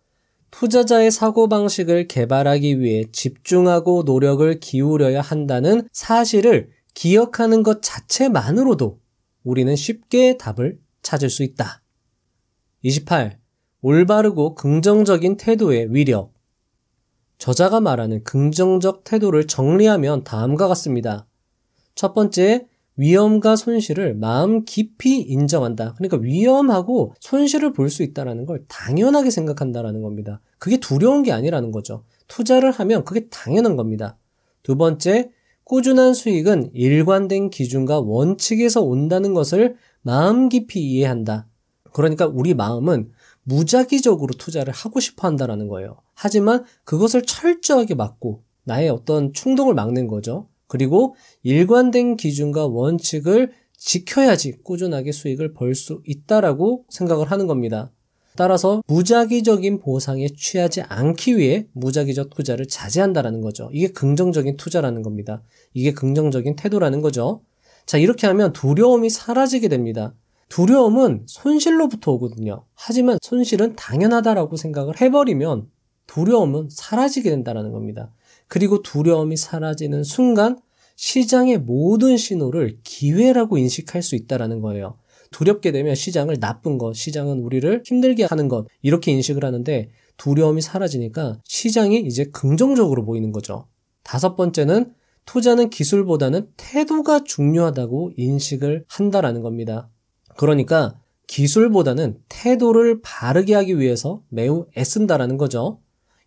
투자자의 사고방식을 개발하기 위해 집중하고 노력을 기울여야 한다는 사실을 기억하는 것 자체만으로도 우리는 쉽게 답을 찾을 수 있다. 28. 올바르고 긍정적인 태도의 위력. 저자가 말하는 긍정적 태도를 정리하면 다음과 같습니다. 첫 번째, 위험과 손실을 마음 깊이 인정한다. 그러니까 위험하고 손실을 볼 수 있다라는 걸 당연하게 생각한다라는 겁니다. 그게 두려운 게 아니라는 거죠. 투자를 하면 그게 당연한 겁니다. 두 번째, 꾸준한 수익은 일관된 기준과 원칙에서 온다는 것을 마음 깊이 이해한다. 그러니까 우리 마음은 무작위적으로 투자를 하고 싶어 한다라는 거예요. 하지만 그것을 철저하게 막고 나의 어떤 충동을 막는 거죠. 그리고 일관된 기준과 원칙을 지켜야지 꾸준하게 수익을 벌 수 있다라고 생각을 하는 겁니다. 따라서 무작위적인 보상에 취하지 않기 위해 무작위적 투자를 자제한다라는 거죠. 이게 긍정적인 투자라는 겁니다. 이게 긍정적인 태도라는 거죠. 자, 이렇게 하면 두려움이 사라지게 됩니다. 두려움은 손실로부터 오거든요. 하지만 손실은 당연하다라고 생각을 해버리면 두려움은 사라지게 된다는 겁니다. 그리고 두려움이 사라지는 순간 시장의 모든 신호를 기회라고 인식할 수 있다라는 거예요. 두렵게 되면 시장을 나쁜 것, 시장은 우리를 힘들게 하는 것, 이렇게 인식을 하는데 두려움이 사라지니까 시장이 이제 긍정적으로 보이는 거죠. 다섯 번째는 투자는 기술보다는 태도가 중요하다고 인식을 한다라는 겁니다. 그러니까 기술보다는 태도를 바르게 하기 위해서 매우 애쓴다라는 거죠.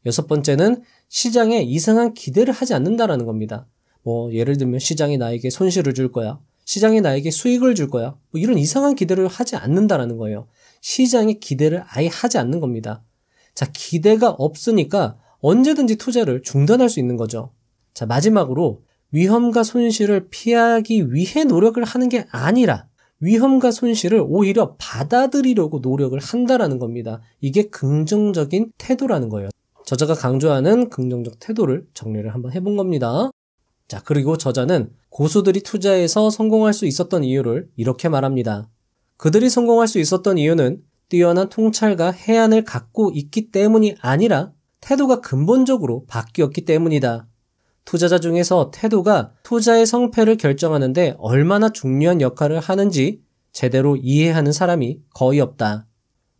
여섯 번째는 시장에 이상한 기대를 하지 않는다라는 겁니다. 뭐 예를 들면 시장이 나에게 손실을 줄 거야. 시장이 나에게 수익을 줄 거야. 뭐 이런 이상한 기대를 하지 않는다라는 거예요. 시장의 기대를 아예 하지 않는 겁니다. 자, 기대가 없으니까 언제든지 투자를 중단할 수 있는 거죠. 자, 마지막으로 위험과 손실을 피하기 위해 노력을 하는 게 아니라 위험과 손실을 오히려 받아들이려고 노력을 한다라는 겁니다. 이게 긍정적인 태도라는 거예요. 저자가 강조하는 긍정적 태도를 정리를 한번 해본 겁니다. 자, 그리고 저자는 고수들이 투자해서 성공할 수 있었던 이유를 이렇게 말합니다. 그들이 성공할 수 있었던 이유는 뛰어난 통찰과 해안을 갖고 있기 때문이 아니라 태도가 근본적으로 바뀌었기 때문이다. 투자자 중에서 태도가 투자의 성패를 결정하는데 얼마나 중요한 역할을 하는지 제대로 이해하는 사람이 거의 없다.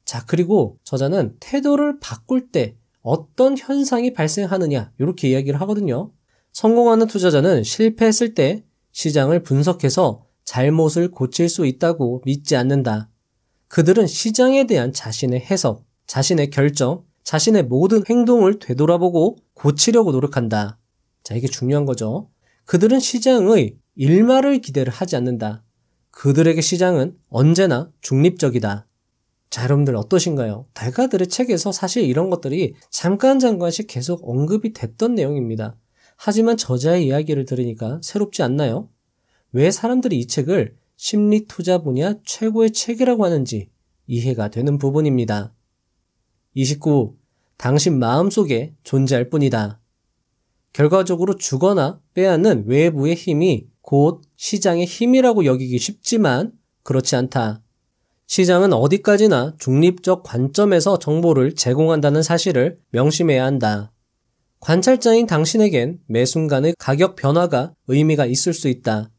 자, 그리고 저자는 태도를 바꿀 때 어떤 현상이 발생하느냐, 이렇게 이야기를 하거든요. 성공하는 투자자는 실패했을 때 시장을 분석해서 잘못을 고칠 수 있다고 믿지 않는다. 그들은 시장에 대한 자신의 해석, 자신의 결정, 자신의 모든 행동을 되돌아보고 고치려고 노력한다. 자, 이게 중요한 거죠. 그들은 시장의 일말을 기대를 하지 않는다. 그들에게 시장은 언제나 중립적이다. 자, 여러분들 어떠신가요? 달가들의 책에서 사실 이런 것들이 잠깐 잠깐씩 계속 언급이 됐던 내용입니다. 하지만 저자의 이야기를 들으니까 새롭지 않나요? 왜 사람들이 이 책을 심리 투자 분야 최고의 책이라고 하는지 이해가 되는 부분입니다. 29. 당신 마음속에 존재할 뿐이다. 결과적으로 주거나 빼앗는 외부의 힘이 곧 시장의 힘이라고 여기기 쉽지만 그렇지 않다. 시장은 어디까지나 중립적 관점에서 정보를 제공한다는 사실을 명심해야 한다. 관찰자인 당신에겐 매 순간의 가격 변화가 의미가 있을 수 있다.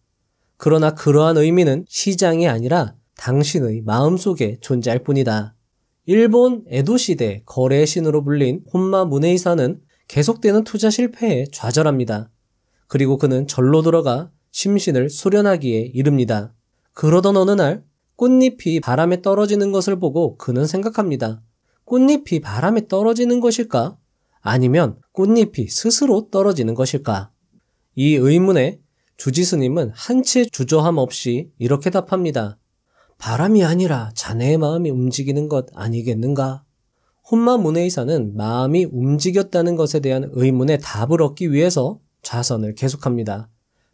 그러나 그러한 의미는 시장이 아니라 당신의 마음속에 존재할 뿐이다. 일본 에도시대 거래의 신으로 불린 혼마 문에이사는 계속되는 투자 실패에 좌절합니다. 그리고 그는 절로 들어가 심신을 수련하기에 이릅니다. 그러던 어느 날 꽃잎이 바람에 떨어지는 것을 보고 그는 생각합니다. 꽃잎이 바람에 떨어지는 것일까? 아니면 꽃잎이 스스로 떨어지는 것일까? 이 의문에 주지스님은 한치의 주저함 없이 이렇게 답합니다. 바람이 아니라 자네의 마음이 움직이는 것 아니겠는가? 혼마 모네이사는 마음이 움직였다는 것에 대한 의문에 답을 얻기 위해서 좌선을 계속합니다.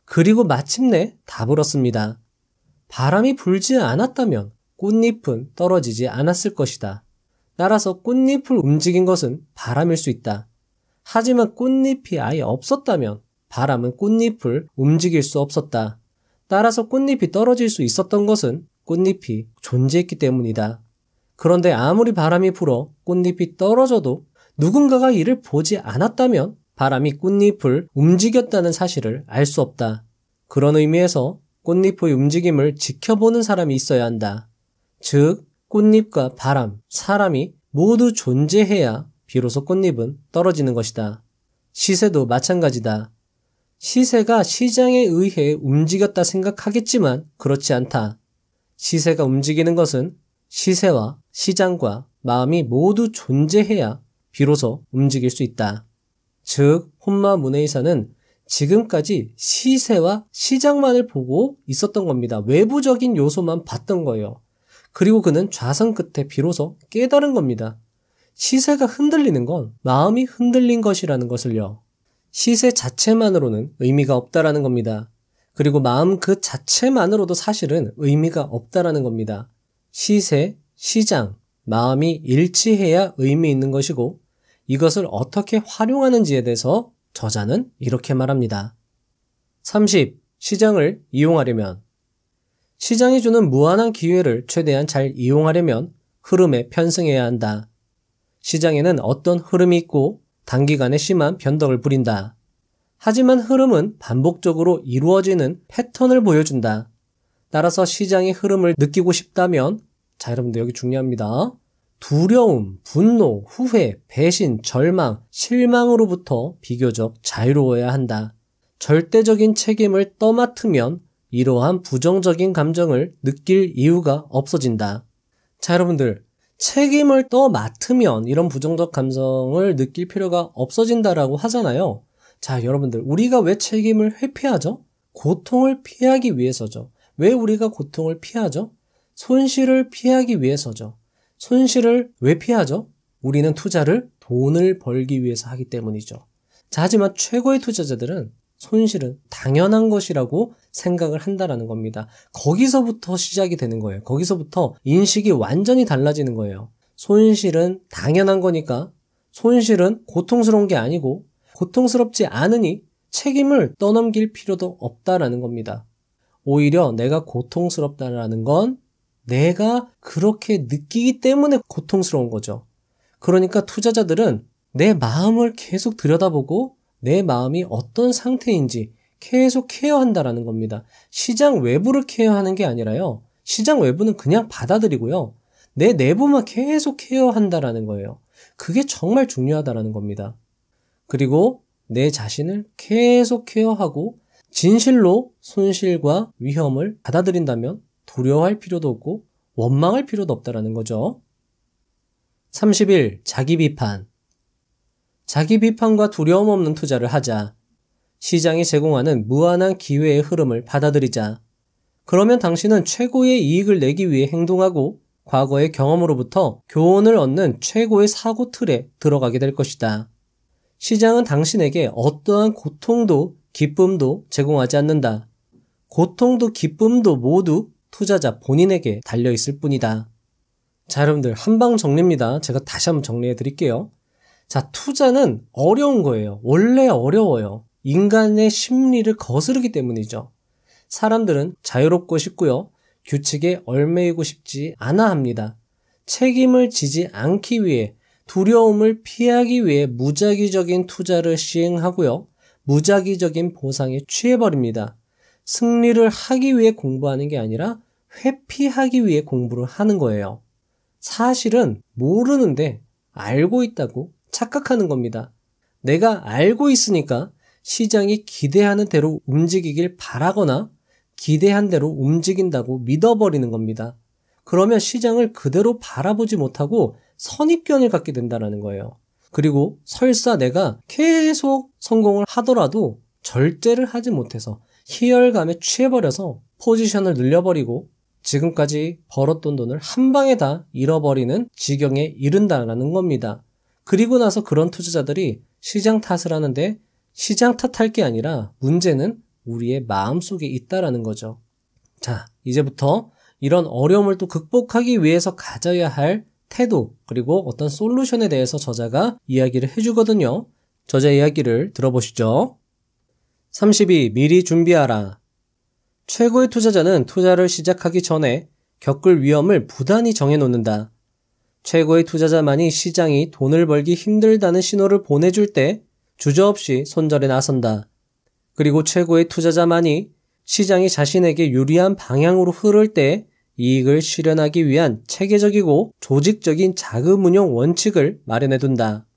그리고 마침내 답을 얻습니다. 바람이 불지 않았다면 꽃잎은 떨어지지 않았을 것이다. 따라서 꽃잎을 움직인 것은 바람일 수 있다. 하지만 꽃잎이 아예 없었다면 바람은 꽃잎을 움직일 수 없었다. 따라서 꽃잎이 떨어질 수 있었던 것은 꽃잎이 존재했기 때문이다. 그런데 아무리 바람이 불어 꽃잎이 떨어져도 누군가가 이를 보지 않았다면 바람이 꽃잎을 움직였다는 사실을 알 수 없다. 그런 의미에서 꽃잎의 움직임을 지켜보는 사람이 있어야 한다. 즉, 꽃잎과 바람, 사람이 모두 존재해야 비로소 꽃잎은 떨어지는 것이다. 시세도 마찬가지다. 시세가 시장에 의해 움직였다 생각하겠지만 그렇지 않다. 시세가 움직이는 것은 시세와 시장과 마음이 모두 존재해야 비로소 움직일 수 있다. 즉, 혼마 문해이사는 지금까지 시세와 시장만을 보고 있었던 겁니다. 외부적인 요소만 봤던 거예요. 그리고 그는 좌선 끝에 비로소 깨달은 겁니다. 시세가 흔들리는 건 마음이 흔들린 것이라는 것을요. 시세 자체만으로는 의미가 없다라는 겁니다. 그리고 마음 그 자체만으로도 사실은 의미가 없다라는 겁니다. 시세, 시장, 마음이 일치해야 의미 있는 것이고 이것을 어떻게 활용하는지에 대해서 저자는 이렇게 말합니다. 30. 시장을 이용하려면 시장이 주는 무한한 기회를 최대한 잘 이용하려면 흐름에 편승해야 한다. 시장에는 어떤 흐름이 있고 단기간에 심한 변덕을 부린다. 하지만 흐름은 반복적으로 이루어지는 패턴을 보여준다. 따라서 시장의 흐름을 느끼고 싶다면 자, 여러분들 여기 중요합니다. 두려움, 분노, 후회, 배신, 절망, 실망으로부터 비교적 자유로워야 한다. 절대적인 책임을 떠맡으면 이러한 부정적인 감정을 느낄 이유가 없어진다. 자, 여러분들. 책임을 떠맡으면 이런 부정적 감성을 느낄 필요가 없어진다라고 하잖아요. 자, 여러분들. 우리가 왜 책임을 회피하죠? 고통을 피하기 위해서죠. 왜 우리가 고통을 피하죠? 손실을 피하기 위해서죠. 손실을 왜 피하죠? 우리는 투자를 돈을 벌기 위해서 하기 때문이죠. 자, 하지만 최고의 투자자들은 손실은 당연한 것이라고 생각을 한다라는 겁니다. 거기서부터 시작이 되는 거예요. 거기서부터 인식이 완전히 달라지는 거예요. 손실은 당연한 거니까 손실은 고통스러운 게 아니고 고통스럽지 않으니 책임을 떠넘길 필요도 없다라는 겁니다. 오히려 내가 고통스럽다라는 건 내가 그렇게 느끼기 때문에 고통스러운 거죠. 그러니까 투자자들은 내 마음을 계속 들여다보고 내 마음이 어떤 상태인지 계속 케어한다라는 겁니다. 시장 외부를 케어하는 게 아니라요. 시장 외부는 그냥 받아들이고요. 내 내부만 계속 케어한다라는 거예요. 그게 정말 중요하다라는 겁니다. 그리고 내 자신을 계속 케어하고 진실로 손실과 위험을 받아들인다면 두려워할 필요도 없고 원망할 필요도 없다라는 거죠. 31. 자기 비판. 자기 비판과 두려움 없는 투자를 하자. 시장이 제공하는 무한한 기회의 흐름을 받아들이자. 그러면 당신은 최고의 이익을 내기 위해 행동하고 과거의 경험으로부터 교훈을 얻는 최고의 사고 틀에 들어가게 될 것이다. 시장은 당신에게 어떠한 고통도 기쁨도 제공하지 않는다. 고통도 기쁨도 모두 투자자 본인에게 달려있을 뿐이다. 자, 여러분들, 한방 정리입니다. 제가 다시 한번 정리해 드릴게요. 자, 투자는 어려운 거예요. 원래 어려워요. 인간의 심리를 거스르기 때문이죠. 사람들은 자유롭고 싶고요. 규칙에 얼매이고 싶지 않아 합니다. 책임을 지지 않기 위해 두려움을 피하기 위해 무작위적인 투자를 시행하고요. 무작위적인 보상에 취해버립니다. 승리를 하기 위해 공부하는 게 아니라 회피하기 위해 공부를 하는 거예요. 사실은 모르는데 알고 있다고 착각하는 겁니다. 내가 알고 있으니까 시장이 기대하는 대로 움직이길 바라거나 기대한 대로 움직인다고 믿어버리는 겁니다. 그러면 시장을 그대로 바라보지 못하고 선입견을 갖게 된다는 거예요. 그리고 설사 내가 계속 성공을 하더라도 절제를 하지 못해서 희열감에 취해버려서 포지션을 늘려버리고 지금까지 벌었던 돈을 한 방에 다 잃어버리는 지경에 이른다라는 겁니다. 그리고 나서 그런 투자자들이 시장 탓을 하는데 시장 탓할 게 아니라 문제는 우리의 마음 속에 있다라는 거죠. 자, 이제부터 이런 어려움을 또 극복하기 위해서 가져야 할 태도 그리고 어떤 솔루션에 대해서 저자가 이야기를 해주거든요. 저자 이야기를 들어보시죠. 32. 미리 준비하라. 최고의 투자자는 투자를 시작하기 전에 겪을 위험을 부단히 정해놓는다. 최고의 투자자만이 시장이 돈을 벌기 힘들다는 신호를 보내줄 때 주저없이 손절에 나선다. 그리고 최고의 투자자만이 시장이 자신에게 유리한 방향으로 흐를 때 이익을 실현하기 위한 체계적이고 조직적인 자금 운용 원칙을 마련해둔다.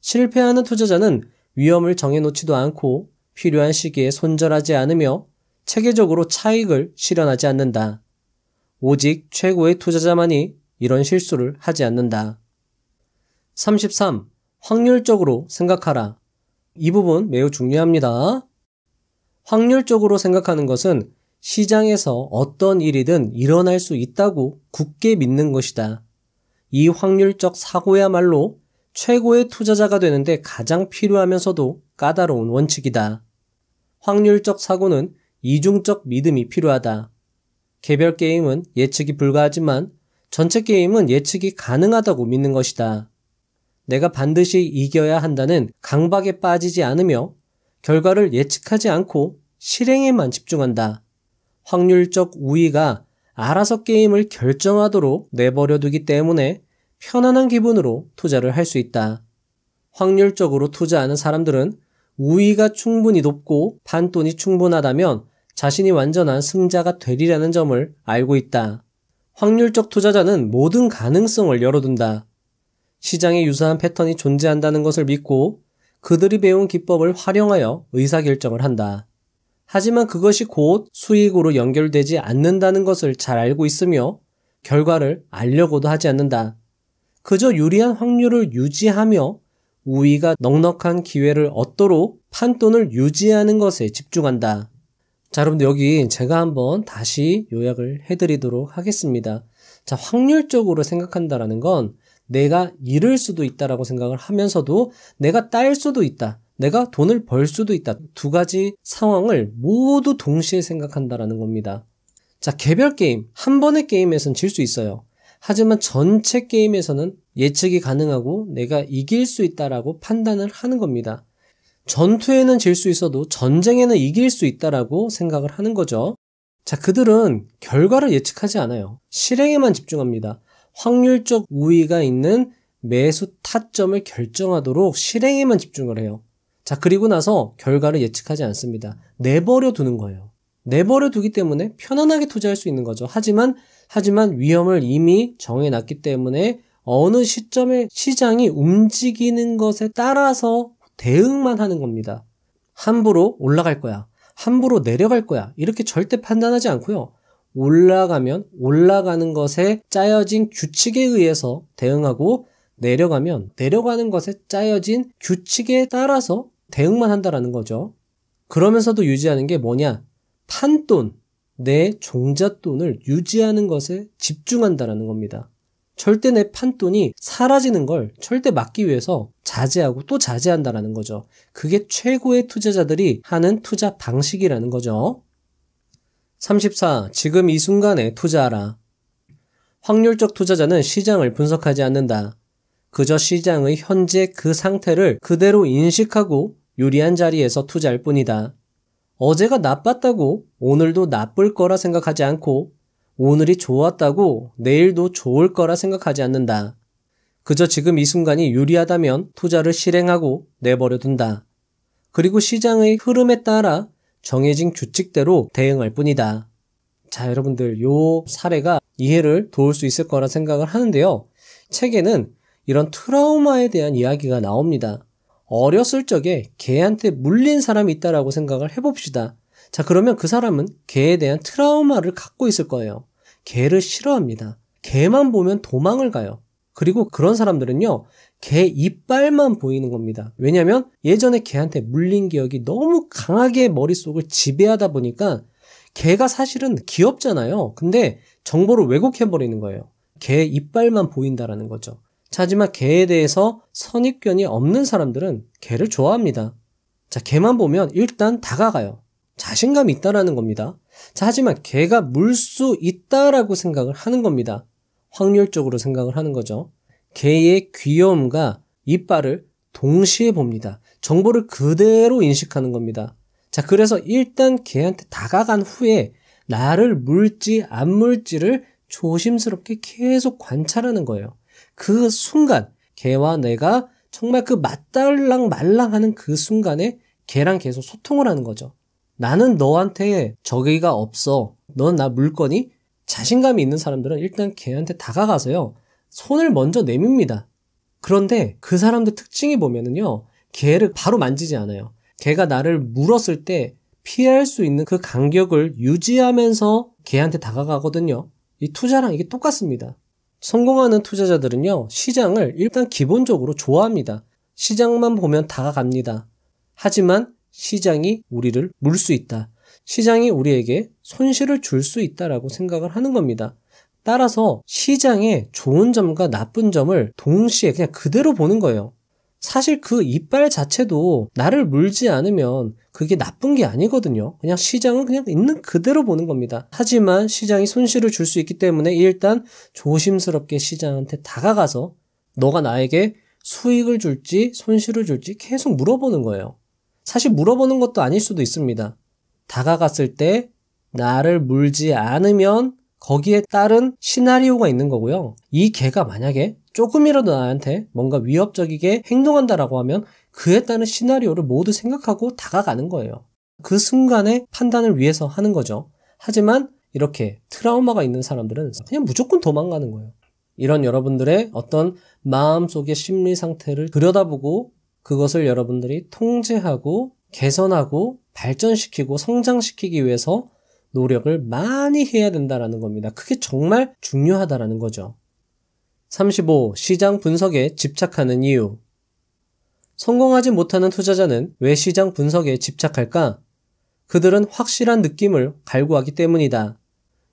실패하는 투자자는 위험을 정해놓지도 않고 필요한 시기에 손절하지 않으며 체계적으로 차익을 실현하지 않는다. 오직 최고의 투자자만이 이런 실수를 하지 않는다. 33. 확률적으로 생각하라. 이 부분 매우 중요합니다. 확률적으로 생각하는 것은 시장에서 어떤 일이든 일어날 수 있다고 굳게 믿는 것이다. 이 확률적 사고야말로 최고의 투자자가 되는데 가장 필요하면서도 까다로운 원칙이다. 확률적 사고는 이중적 믿음이 필요하다. 개별 게임은 예측이 불가하지만 전체 게임은 예측이 가능하다고 믿는 것이다. 내가 반드시 이겨야 한다는 강박에 빠지지 않으며 결과를 예측하지 않고 실행에만 집중한다. 확률적 우위가 알아서 게임을 결정하도록 내버려두기 때문에 편안한 기분으로 투자를 할 수 있다. 확률적으로 투자하는 사람들은 우위가 충분히 높고 반돈이 충분하다면 자신이 완전한 승자가 되리라는 점을 알고 있다. 확률적 투자자는 모든 가능성을 열어둔다. 시장에 유사한 패턴이 존재한다는 것을 믿고 그들이 배운 기법을 활용하여 의사결정을 한다. 하지만 그것이 곧 수익으로 연결되지 않는다는 것을 잘 알고 있으며 결과를 알려고도 하지 않는다. 그저 유리한 확률을 유지하며 우위가 넉넉한 기회를 얻도록 판돈을 유지하는 것에 집중한다. 자, 여러분들 여기 제가 한번 다시 요약을 해드리도록 하겠습니다. 자, 확률적으로 생각한다라는 건 내가 잃을 수도 있다라고 생각을 하면서도 내가 딸 수도 있다. 내가 돈을 벌 수도 있다. 두 가지 상황을 모두 동시에 생각한다라는 겁니다. 자, 개별 게임, 한 번의 게임에선 질수 있어요. 하지만 전체 게임에서는 예측이 가능하고 내가 이길 수 있다라고 판단을 하는 겁니다. 전투에는 질 수 있어도 전쟁에는 이길 수 있다라고 생각을 하는 거죠. 자, 그들은 결과를 예측하지 않아요. 실행에만 집중합니다. 확률적 우위가 있는 매수 타점을 결정하도록 실행에만 집중을 해요. 자, 그리고 나서 결과를 예측하지 않습니다. 내버려 두는 거예요. 내버려 두기 때문에 편안하게 투자할 수 있는 거죠. 하지만, 하지만 위험을 이미 정해놨기 때문에 어느 시점에 시장이 움직이는 것에 따라서 대응만 하는 겁니다. 함부로 올라갈 거야. 함부로 내려갈 거야. 이렇게 절대 판단하지 않고요. 올라가면 올라가는 것에 짜여진 규칙에 의해서 대응하고 내려가면 내려가는 것에 짜여진 규칙에 따라서 대응만 한다라는 거죠. 그러면서도 유지하는 게 뭐냐? 판돈, 내 종잣돈을 유지하는 것에 집중한다라는 겁니다. 절대 내 판돈이 사라지는 걸 절대 막기 위해서 자제하고 또 자제한다라는 거죠. 그게 최고의 투자자들이 하는 투자 방식이라는 거죠. 34. 지금 이 순간에 투자하라. 확률적 투자자는 시장을 분석하지 않는다. 그저 시장의 현재 그 상태를 그대로 인식하고 유리한 자리에서 투자할 뿐이다. 어제가 나빴다고 오늘도 나쁠 거라 생각하지 않고 오늘이 좋았다고 내일도 좋을 거라 생각하지 않는다. 그저 지금 이 순간이 유리하다면 투자를 실행하고 내버려둔다. 그리고 시장의 흐름에 따라 정해진 규칙대로 대응할 뿐이다. 자, 여러분들, 요 사례가 이해를 도울 수 있을 거라 생각을 하는데요. 책에는 이런 트라우마에 대한 이야기가 나옵니다. 어렸을 적에 개한테 물린 사람이 있다라고 생각을 해봅시다. 자, 그러면 그 사람은 개에 대한 트라우마를 갖고 있을 거예요. 개를 싫어합니다. 개만 보면 도망을 가요. 그리고 그런 사람들은요, 개 이빨만 보이는 겁니다. 왜냐면 예전에 개한테 물린 기억이 너무 강하게 머릿속을 지배하다 보니까 개가 사실은 귀엽잖아요. 근데 정보를 왜곡해버리는 거예요. 개 이빨만 보인다라는 거죠. 하지만 개에 대해서 선입견이 없는 사람들은 개를 좋아합니다. 자, 개만 보면 일단 다가가요. 자신감이 있다라는 겁니다. 자, 하지만 개가물 수 있다라고 생각을 하는 겁니다. 확률적으로 생각을 하는 거죠. 개의 귀여움과 이빨을 동시에 봅니다. 정보를 그대로 인식하는 겁니다. 자, 그래서 일단 개한테 다가간 후에 나를 물지 안 물지를 조심스럽게 계속 관찰하는 거예요. 그 순간 개와 내가 정말 그 맞달랑 말랑하는 그 순간에 개랑 계속 소통을 하는 거죠. 나는 너한테 적의가 없어. 넌 나물건이 자신감이 있는 사람들은 일단 걔한테 다가가서요. 손을 먼저 내밉니다. 그런데 그 사람들 특징이 보면은요. 걔를 바로 만지지 않아요. 걔가 나를 물었을 때 피할 수 있는 그 간격을 유지하면서 걔한테 다가가거든요. 이 투자랑 이게 똑같습니다. 성공하는 투자자들은요, 시장을 일단 기본적으로 좋아합니다. 시장만 보면 다가갑니다. 하지만 시장이 우리를 물 수 있다. 시장이 우리에게 손실을 줄 수 있다라고 생각을 하는 겁니다. 따라서 시장의 좋은 점과 나쁜 점을 동시에 그냥 그대로 보는 거예요. 사실 그 이빨 자체도 나를 물지 않으면 그게 나쁜 게 아니거든요. 그냥 시장은 그냥 있는 그대로 보는 겁니다. 하지만 시장이 손실을 줄 수 있기 때문에 일단 조심스럽게 시장한테 다가가서 너가 나에게 수익을 줄지 손실을 줄지 계속 물어보는 거예요. 사실 물어보는 것도 아닐 수도 있습니다. 다가갔을 때 나를 물지 않으면 거기에 따른 시나리오가 있는 거고요. 이 개가 만약에 조금이라도 나한테 뭔가 위협적이게 행동한다라고 하면 그에 따른 시나리오를 모두 생각하고 다가가는 거예요. 그 순간의 판단을 위해서 하는 거죠. 하지만 이렇게 트라우마가 있는 사람들은 그냥 무조건 도망가는 거예요. 이런 여러분들의 어떤 마음속의 심리 상태를 들여다보고 그것을 여러분들이 통제하고 개선하고 발전시키고 성장시키기 위해서 노력을 많이 해야 된다라는 겁니다. 그게 정말 중요하다라는 거죠. 35. 시장 분석에 집착하는 이유. 성공하지 못하는 투자자는 왜 시장 분석에 집착할까? 그들은 확실한 느낌을 갈구하기 때문이다.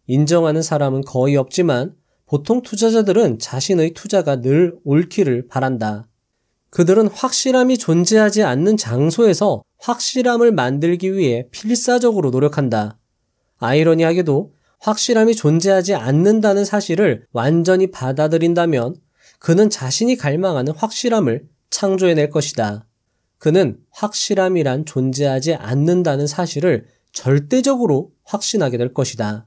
인정하는 사람은 거의 없지만 보통 투자자들은 자신의 투자가 늘 옳기를 바란다. 그들은 확실함이 존재하지 않는 장소에서 확실함을 만들기 위해 필사적으로 노력한다. 아이러니하게도 확실함이 존재하지 않는다는 사실을 완전히 받아들인다면 그는 자신이 갈망하는 확실함을 창조해낼 것이다. 그는 확실함이란 존재하지 않는다는 사실을 절대적으로 확신하게 될 것이다.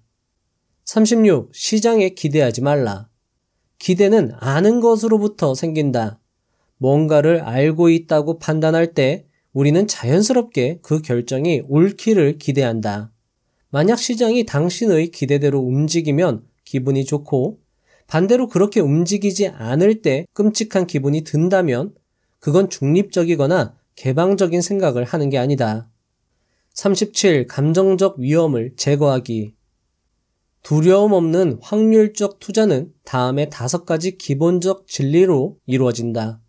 36. 시장에 기대하지 말라. 기대는 아는 것으로부터 생긴다. 뭔가를 알고 있다고 판단할 때 우리는 자연스럽게 그 결정이 옳기를 기대한다. 만약 시장이 당신의 기대대로 움직이면 기분이 좋고 반대로 그렇게 움직이지 않을 때 끔찍한 기분이 든다면 그건 중립적이거나 개방적인 생각을 하는 게 아니다. 37. 감정적 위험을 제거하기. 두려움 없는 확률적 투자는 다음의 다섯 가지 기본적 진리로 이루어진다.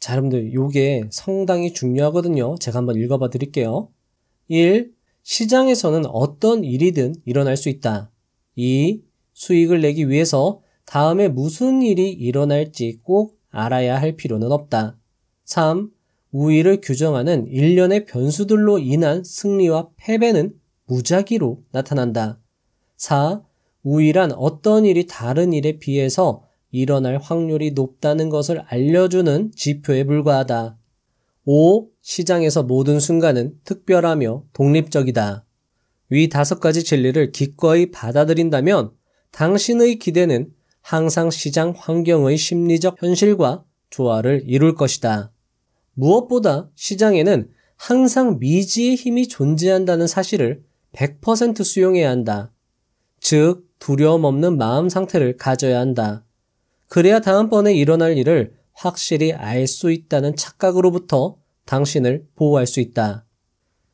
자, 여러분들, 요게 상당히 중요하거든요. 제가 한번 읽어봐 드릴게요. 1. 시장에서는 어떤 일이든 일어날 수 있다. 2. 수익을 내기 위해서 다음에 무슨 일이 일어날지 꼭 알아야 할 필요는 없다. 3. 우위를 규정하는 일련의 변수들로 인한 승리와 패배는 무작위로 나타난다. 4. 우위란 어떤 일이 다른 일에 비해서 일어날 확률이 높다는 것을 알려주는 지표에 불과하다. 5. 시장에서 모든 순간은 특별하며 독립적이다. 위 다섯 가지 진리를 기꺼이 받아들인다면 당신의 기대는 항상 시장 환경의 심리적 현실과 조화를 이룰 것이다. 무엇보다 시장에는 항상 미지의 힘이 존재한다는 사실을 100% 수용해야 한다. 즉, 두려움 없는 마음 상태를 가져야 한다. 그래야 다음번에 일어날 일을 확실히 알 수 있다는 착각으로부터 당신을 보호할 수 있다.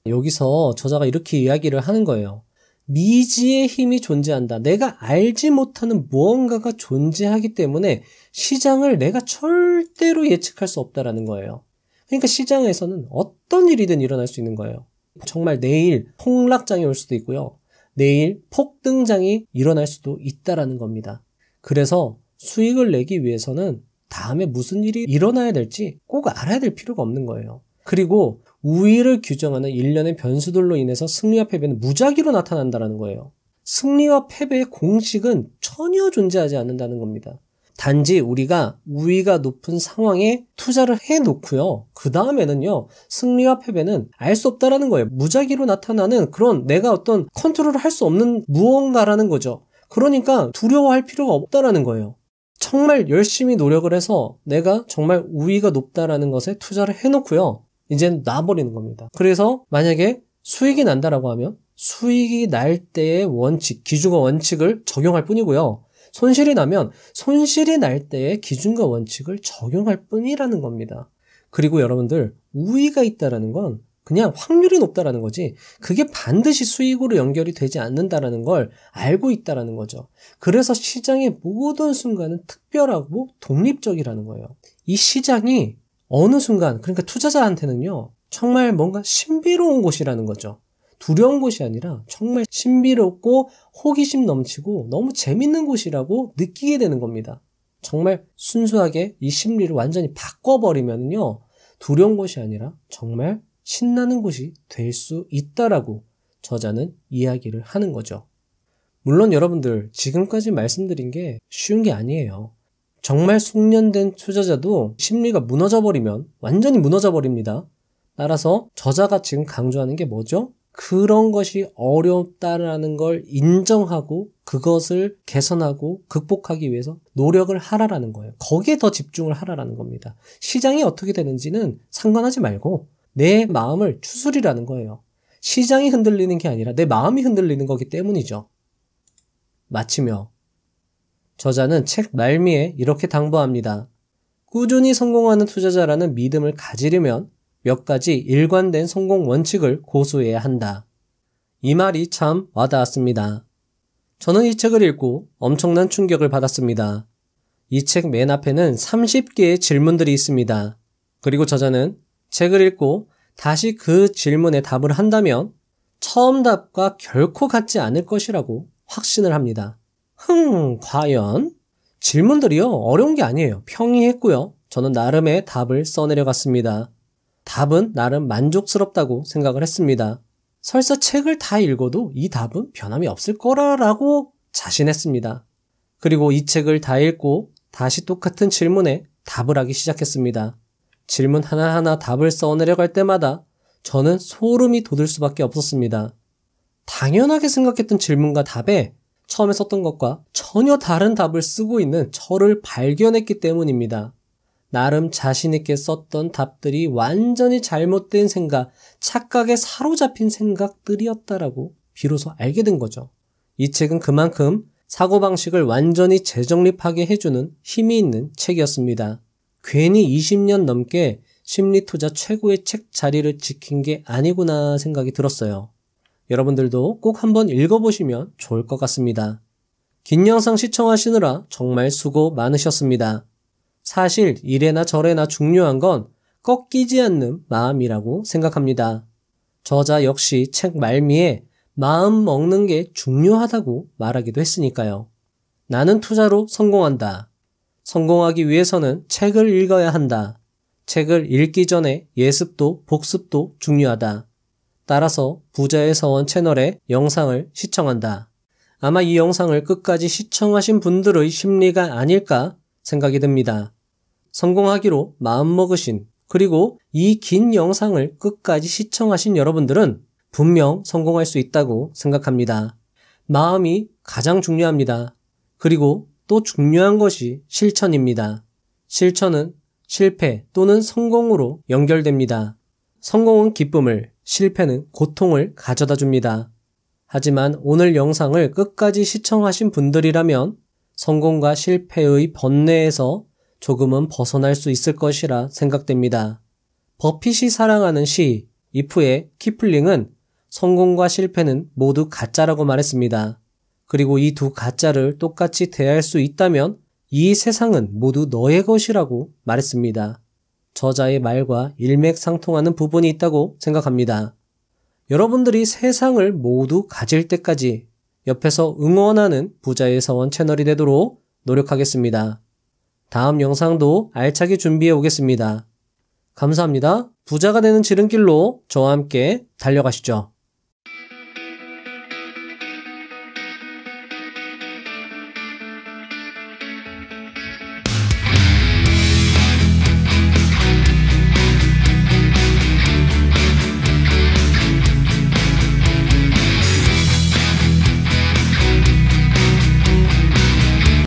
여기서 저자가 이렇게 이야기를 하는 거예요. 미지의 힘이 존재한다. 내가 알지 못하는 무언가가 존재하기 때문에 시장을 내가 절대로 예측할 수 없다라는 거예요. 그러니까 시장에서는 어떤 일이든 일어날 수 있는 거예요. 정말 내일 폭락장이 올 수도 있고요. 내일 폭등장이 일어날 수도 있다라는 겁니다. 그래서 수익을 내기 위해서는 다음에 무슨 일이 일어나야 될지 꼭 알아야 될 필요가 없는 거예요. 그리고 우위를 규정하는 일련의 변수들로 인해서 승리와 패배는 무작위로 나타난다는 거예요. 승리와 패배의 공식은 전혀 존재하지 않는다는 겁니다. 단지 우리가 우위가 높은 상황에 투자를 해놓고요. 그 다음에는요, 승리와 패배는 알 수 없다라는 거예요. 무작위로 나타나는 그런 내가 어떤 컨트롤을 할 수 없는 무언가라는 거죠. 그러니까 두려워할 필요가 없다라는 거예요. 정말 열심히 노력을 해서 내가 정말 우위가 높다라는 것에 투자를 해놓고요. 이젠 놔버리는 겁니다. 그래서 만약에 수익이 난다라고 하면 수익이 날 때의 원칙, 기준과 원칙을 적용할 뿐이고요. 손실이 나면 손실이 날 때의 기준과 원칙을 적용할 뿐이라는 겁니다. 그리고 여러분들 우위가 있다라는 건 그냥 확률이 높다라는 거지 그게 반드시 수익으로 연결이 되지 않는다라는 걸 알고 있다라는 거죠. 그래서 시장의 모든 순간은 특별하고 독립적이라는 거예요. 이 시장이 어느 순간 그러니까 투자자한테는요 정말 뭔가 신비로운 곳이라는 거죠. 두려운 곳이 아니라 정말 신비롭고 호기심 넘치고 너무 재밌는 곳이라고 느끼게 되는 겁니다. 정말 순수하게 이 심리를 완전히 바꿔버리면요 두려운 곳이 아니라 정말 신나는 곳이 될 수 있다라고 저자는 이야기를 하는 거죠. 물론 여러분들 지금까지 말씀드린 게 쉬운 게 아니에요. 정말 숙련된 투자자도 심리가 무너져버리면 완전히 무너져버립니다. 따라서 저자가 지금 강조하는 게 뭐죠? 그런 것이 어렵다라는 걸 인정하고 그것을 개선하고 극복하기 위해서 노력을 하라라는 거예요. 거기에 더 집중을 하라라는 겁니다. 시장이 어떻게 되는지는 상관하지 말고 내 마음을 추스리라는 거예요. 시장이 흔들리는 게 아니라 내 마음이 흔들리는 거기 때문이죠. 마치며 저자는 책 말미에 이렇게 당부합니다. 꾸준히 성공하는 투자자라는 믿음을 가지려면 몇 가지 일관된 성공 원칙을 고수해야 한다. 이 말이 참 와닿았습니다. 저는 이 책을 읽고 엄청난 충격을 받았습니다. 이 책 맨 앞에는 30개의 질문들이 있습니다. 그리고 저자는 책을 읽고 다시 그 질문에 답을 한다면 처음 답과 결코 같지 않을 것이라고 확신을 합니다. 흥, 과연? 질문들이요, 어려운 게 아니에요. 평이했고요. 저는 나름의 답을 써내려갔습니다. 답은 나름 만족스럽다고 생각을 했습니다. 설사 책을 다 읽어도 이 답은 변함이 없을 거라라고 자신했습니다. 그리고 이 책을 다 읽고 다시 똑같은 질문에 답을 하기 시작했습니다. 질문 하나하나 답을 써내려갈 때마다 저는 소름이 돋을 수밖에 없었습니다. 당연하게 생각했던 질문과 답에 처음에 썼던 것과 전혀 다른 답을 쓰고 있는 저를 발견했기 때문입니다. 나름 자신있게 썼던 답들이 완전히 잘못된 생각, 착각에 사로잡힌 생각들이었다라고 비로소 알게 된 거죠. 이 책은 그만큼 사고방식을 완전히 재정립하게 해주는 힘이 있는 책이었습니다. 괜히 20년 넘게 심리투자 최고의 책 자리를 지킨 게 아니구나 생각이 들었어요. 여러분들도 꼭 한번 읽어보시면 좋을 것 같습니다. 긴 영상 시청하시느라 정말 수고 많으셨습니다. 사실 이래나 저래나 중요한 건 꺾이지 않는 마음이라고 생각합니다. 저자 역시 책 말미에 마음 먹는 게 중요하다고 말하기도 했으니까요. 나는 투자로 성공한다. 성공하기 위해서는 책을 읽어야 한다. 책을 읽기 전에 예습도 복습도 중요하다. 따라서 부자의 서원 채널에 영상을 시청한다. 아마 이 영상을 끝까지 시청하신 분들의 심리가 아닐까 생각이 듭니다. 성공하기로 마음먹으신 그리고 이 긴 영상을 끝까지 시청하신 여러분들은 분명 성공할 수 있다고 생각합니다. 마음이 가장 중요합니다. 그리고 또 중요한 것이 실천입니다. 실천은 실패 또는 성공으로 연결됩니다. 성공은 기쁨을, 실패는 고통을 가져다 줍니다. 하지만 오늘 영상을 끝까지 시청하신 분들이라면 성공과 실패의 번뇌에서 조금은 벗어날 수 있을 것이라 생각됩니다. 버핏이 사랑하는 시, 이프의 키플링은 성공과 실패는 모두 가짜라고 말했습니다. 그리고 이 두 가짜를 똑같이 대할 수 있다면 이 세상은 모두 너의 것이라고 말했습니다. 저자의 말과 일맥상통하는 부분이 있다고 생각합니다. 여러분들이 세상을 모두 가질 때까지 옆에서 응원하는 부자의 서원 채널이 되도록 노력하겠습니다. 다음 영상도 알차게 준비해 오겠습니다. 감사합니다. 부자가 되는 지름길로 저와 함께 달려가시죠.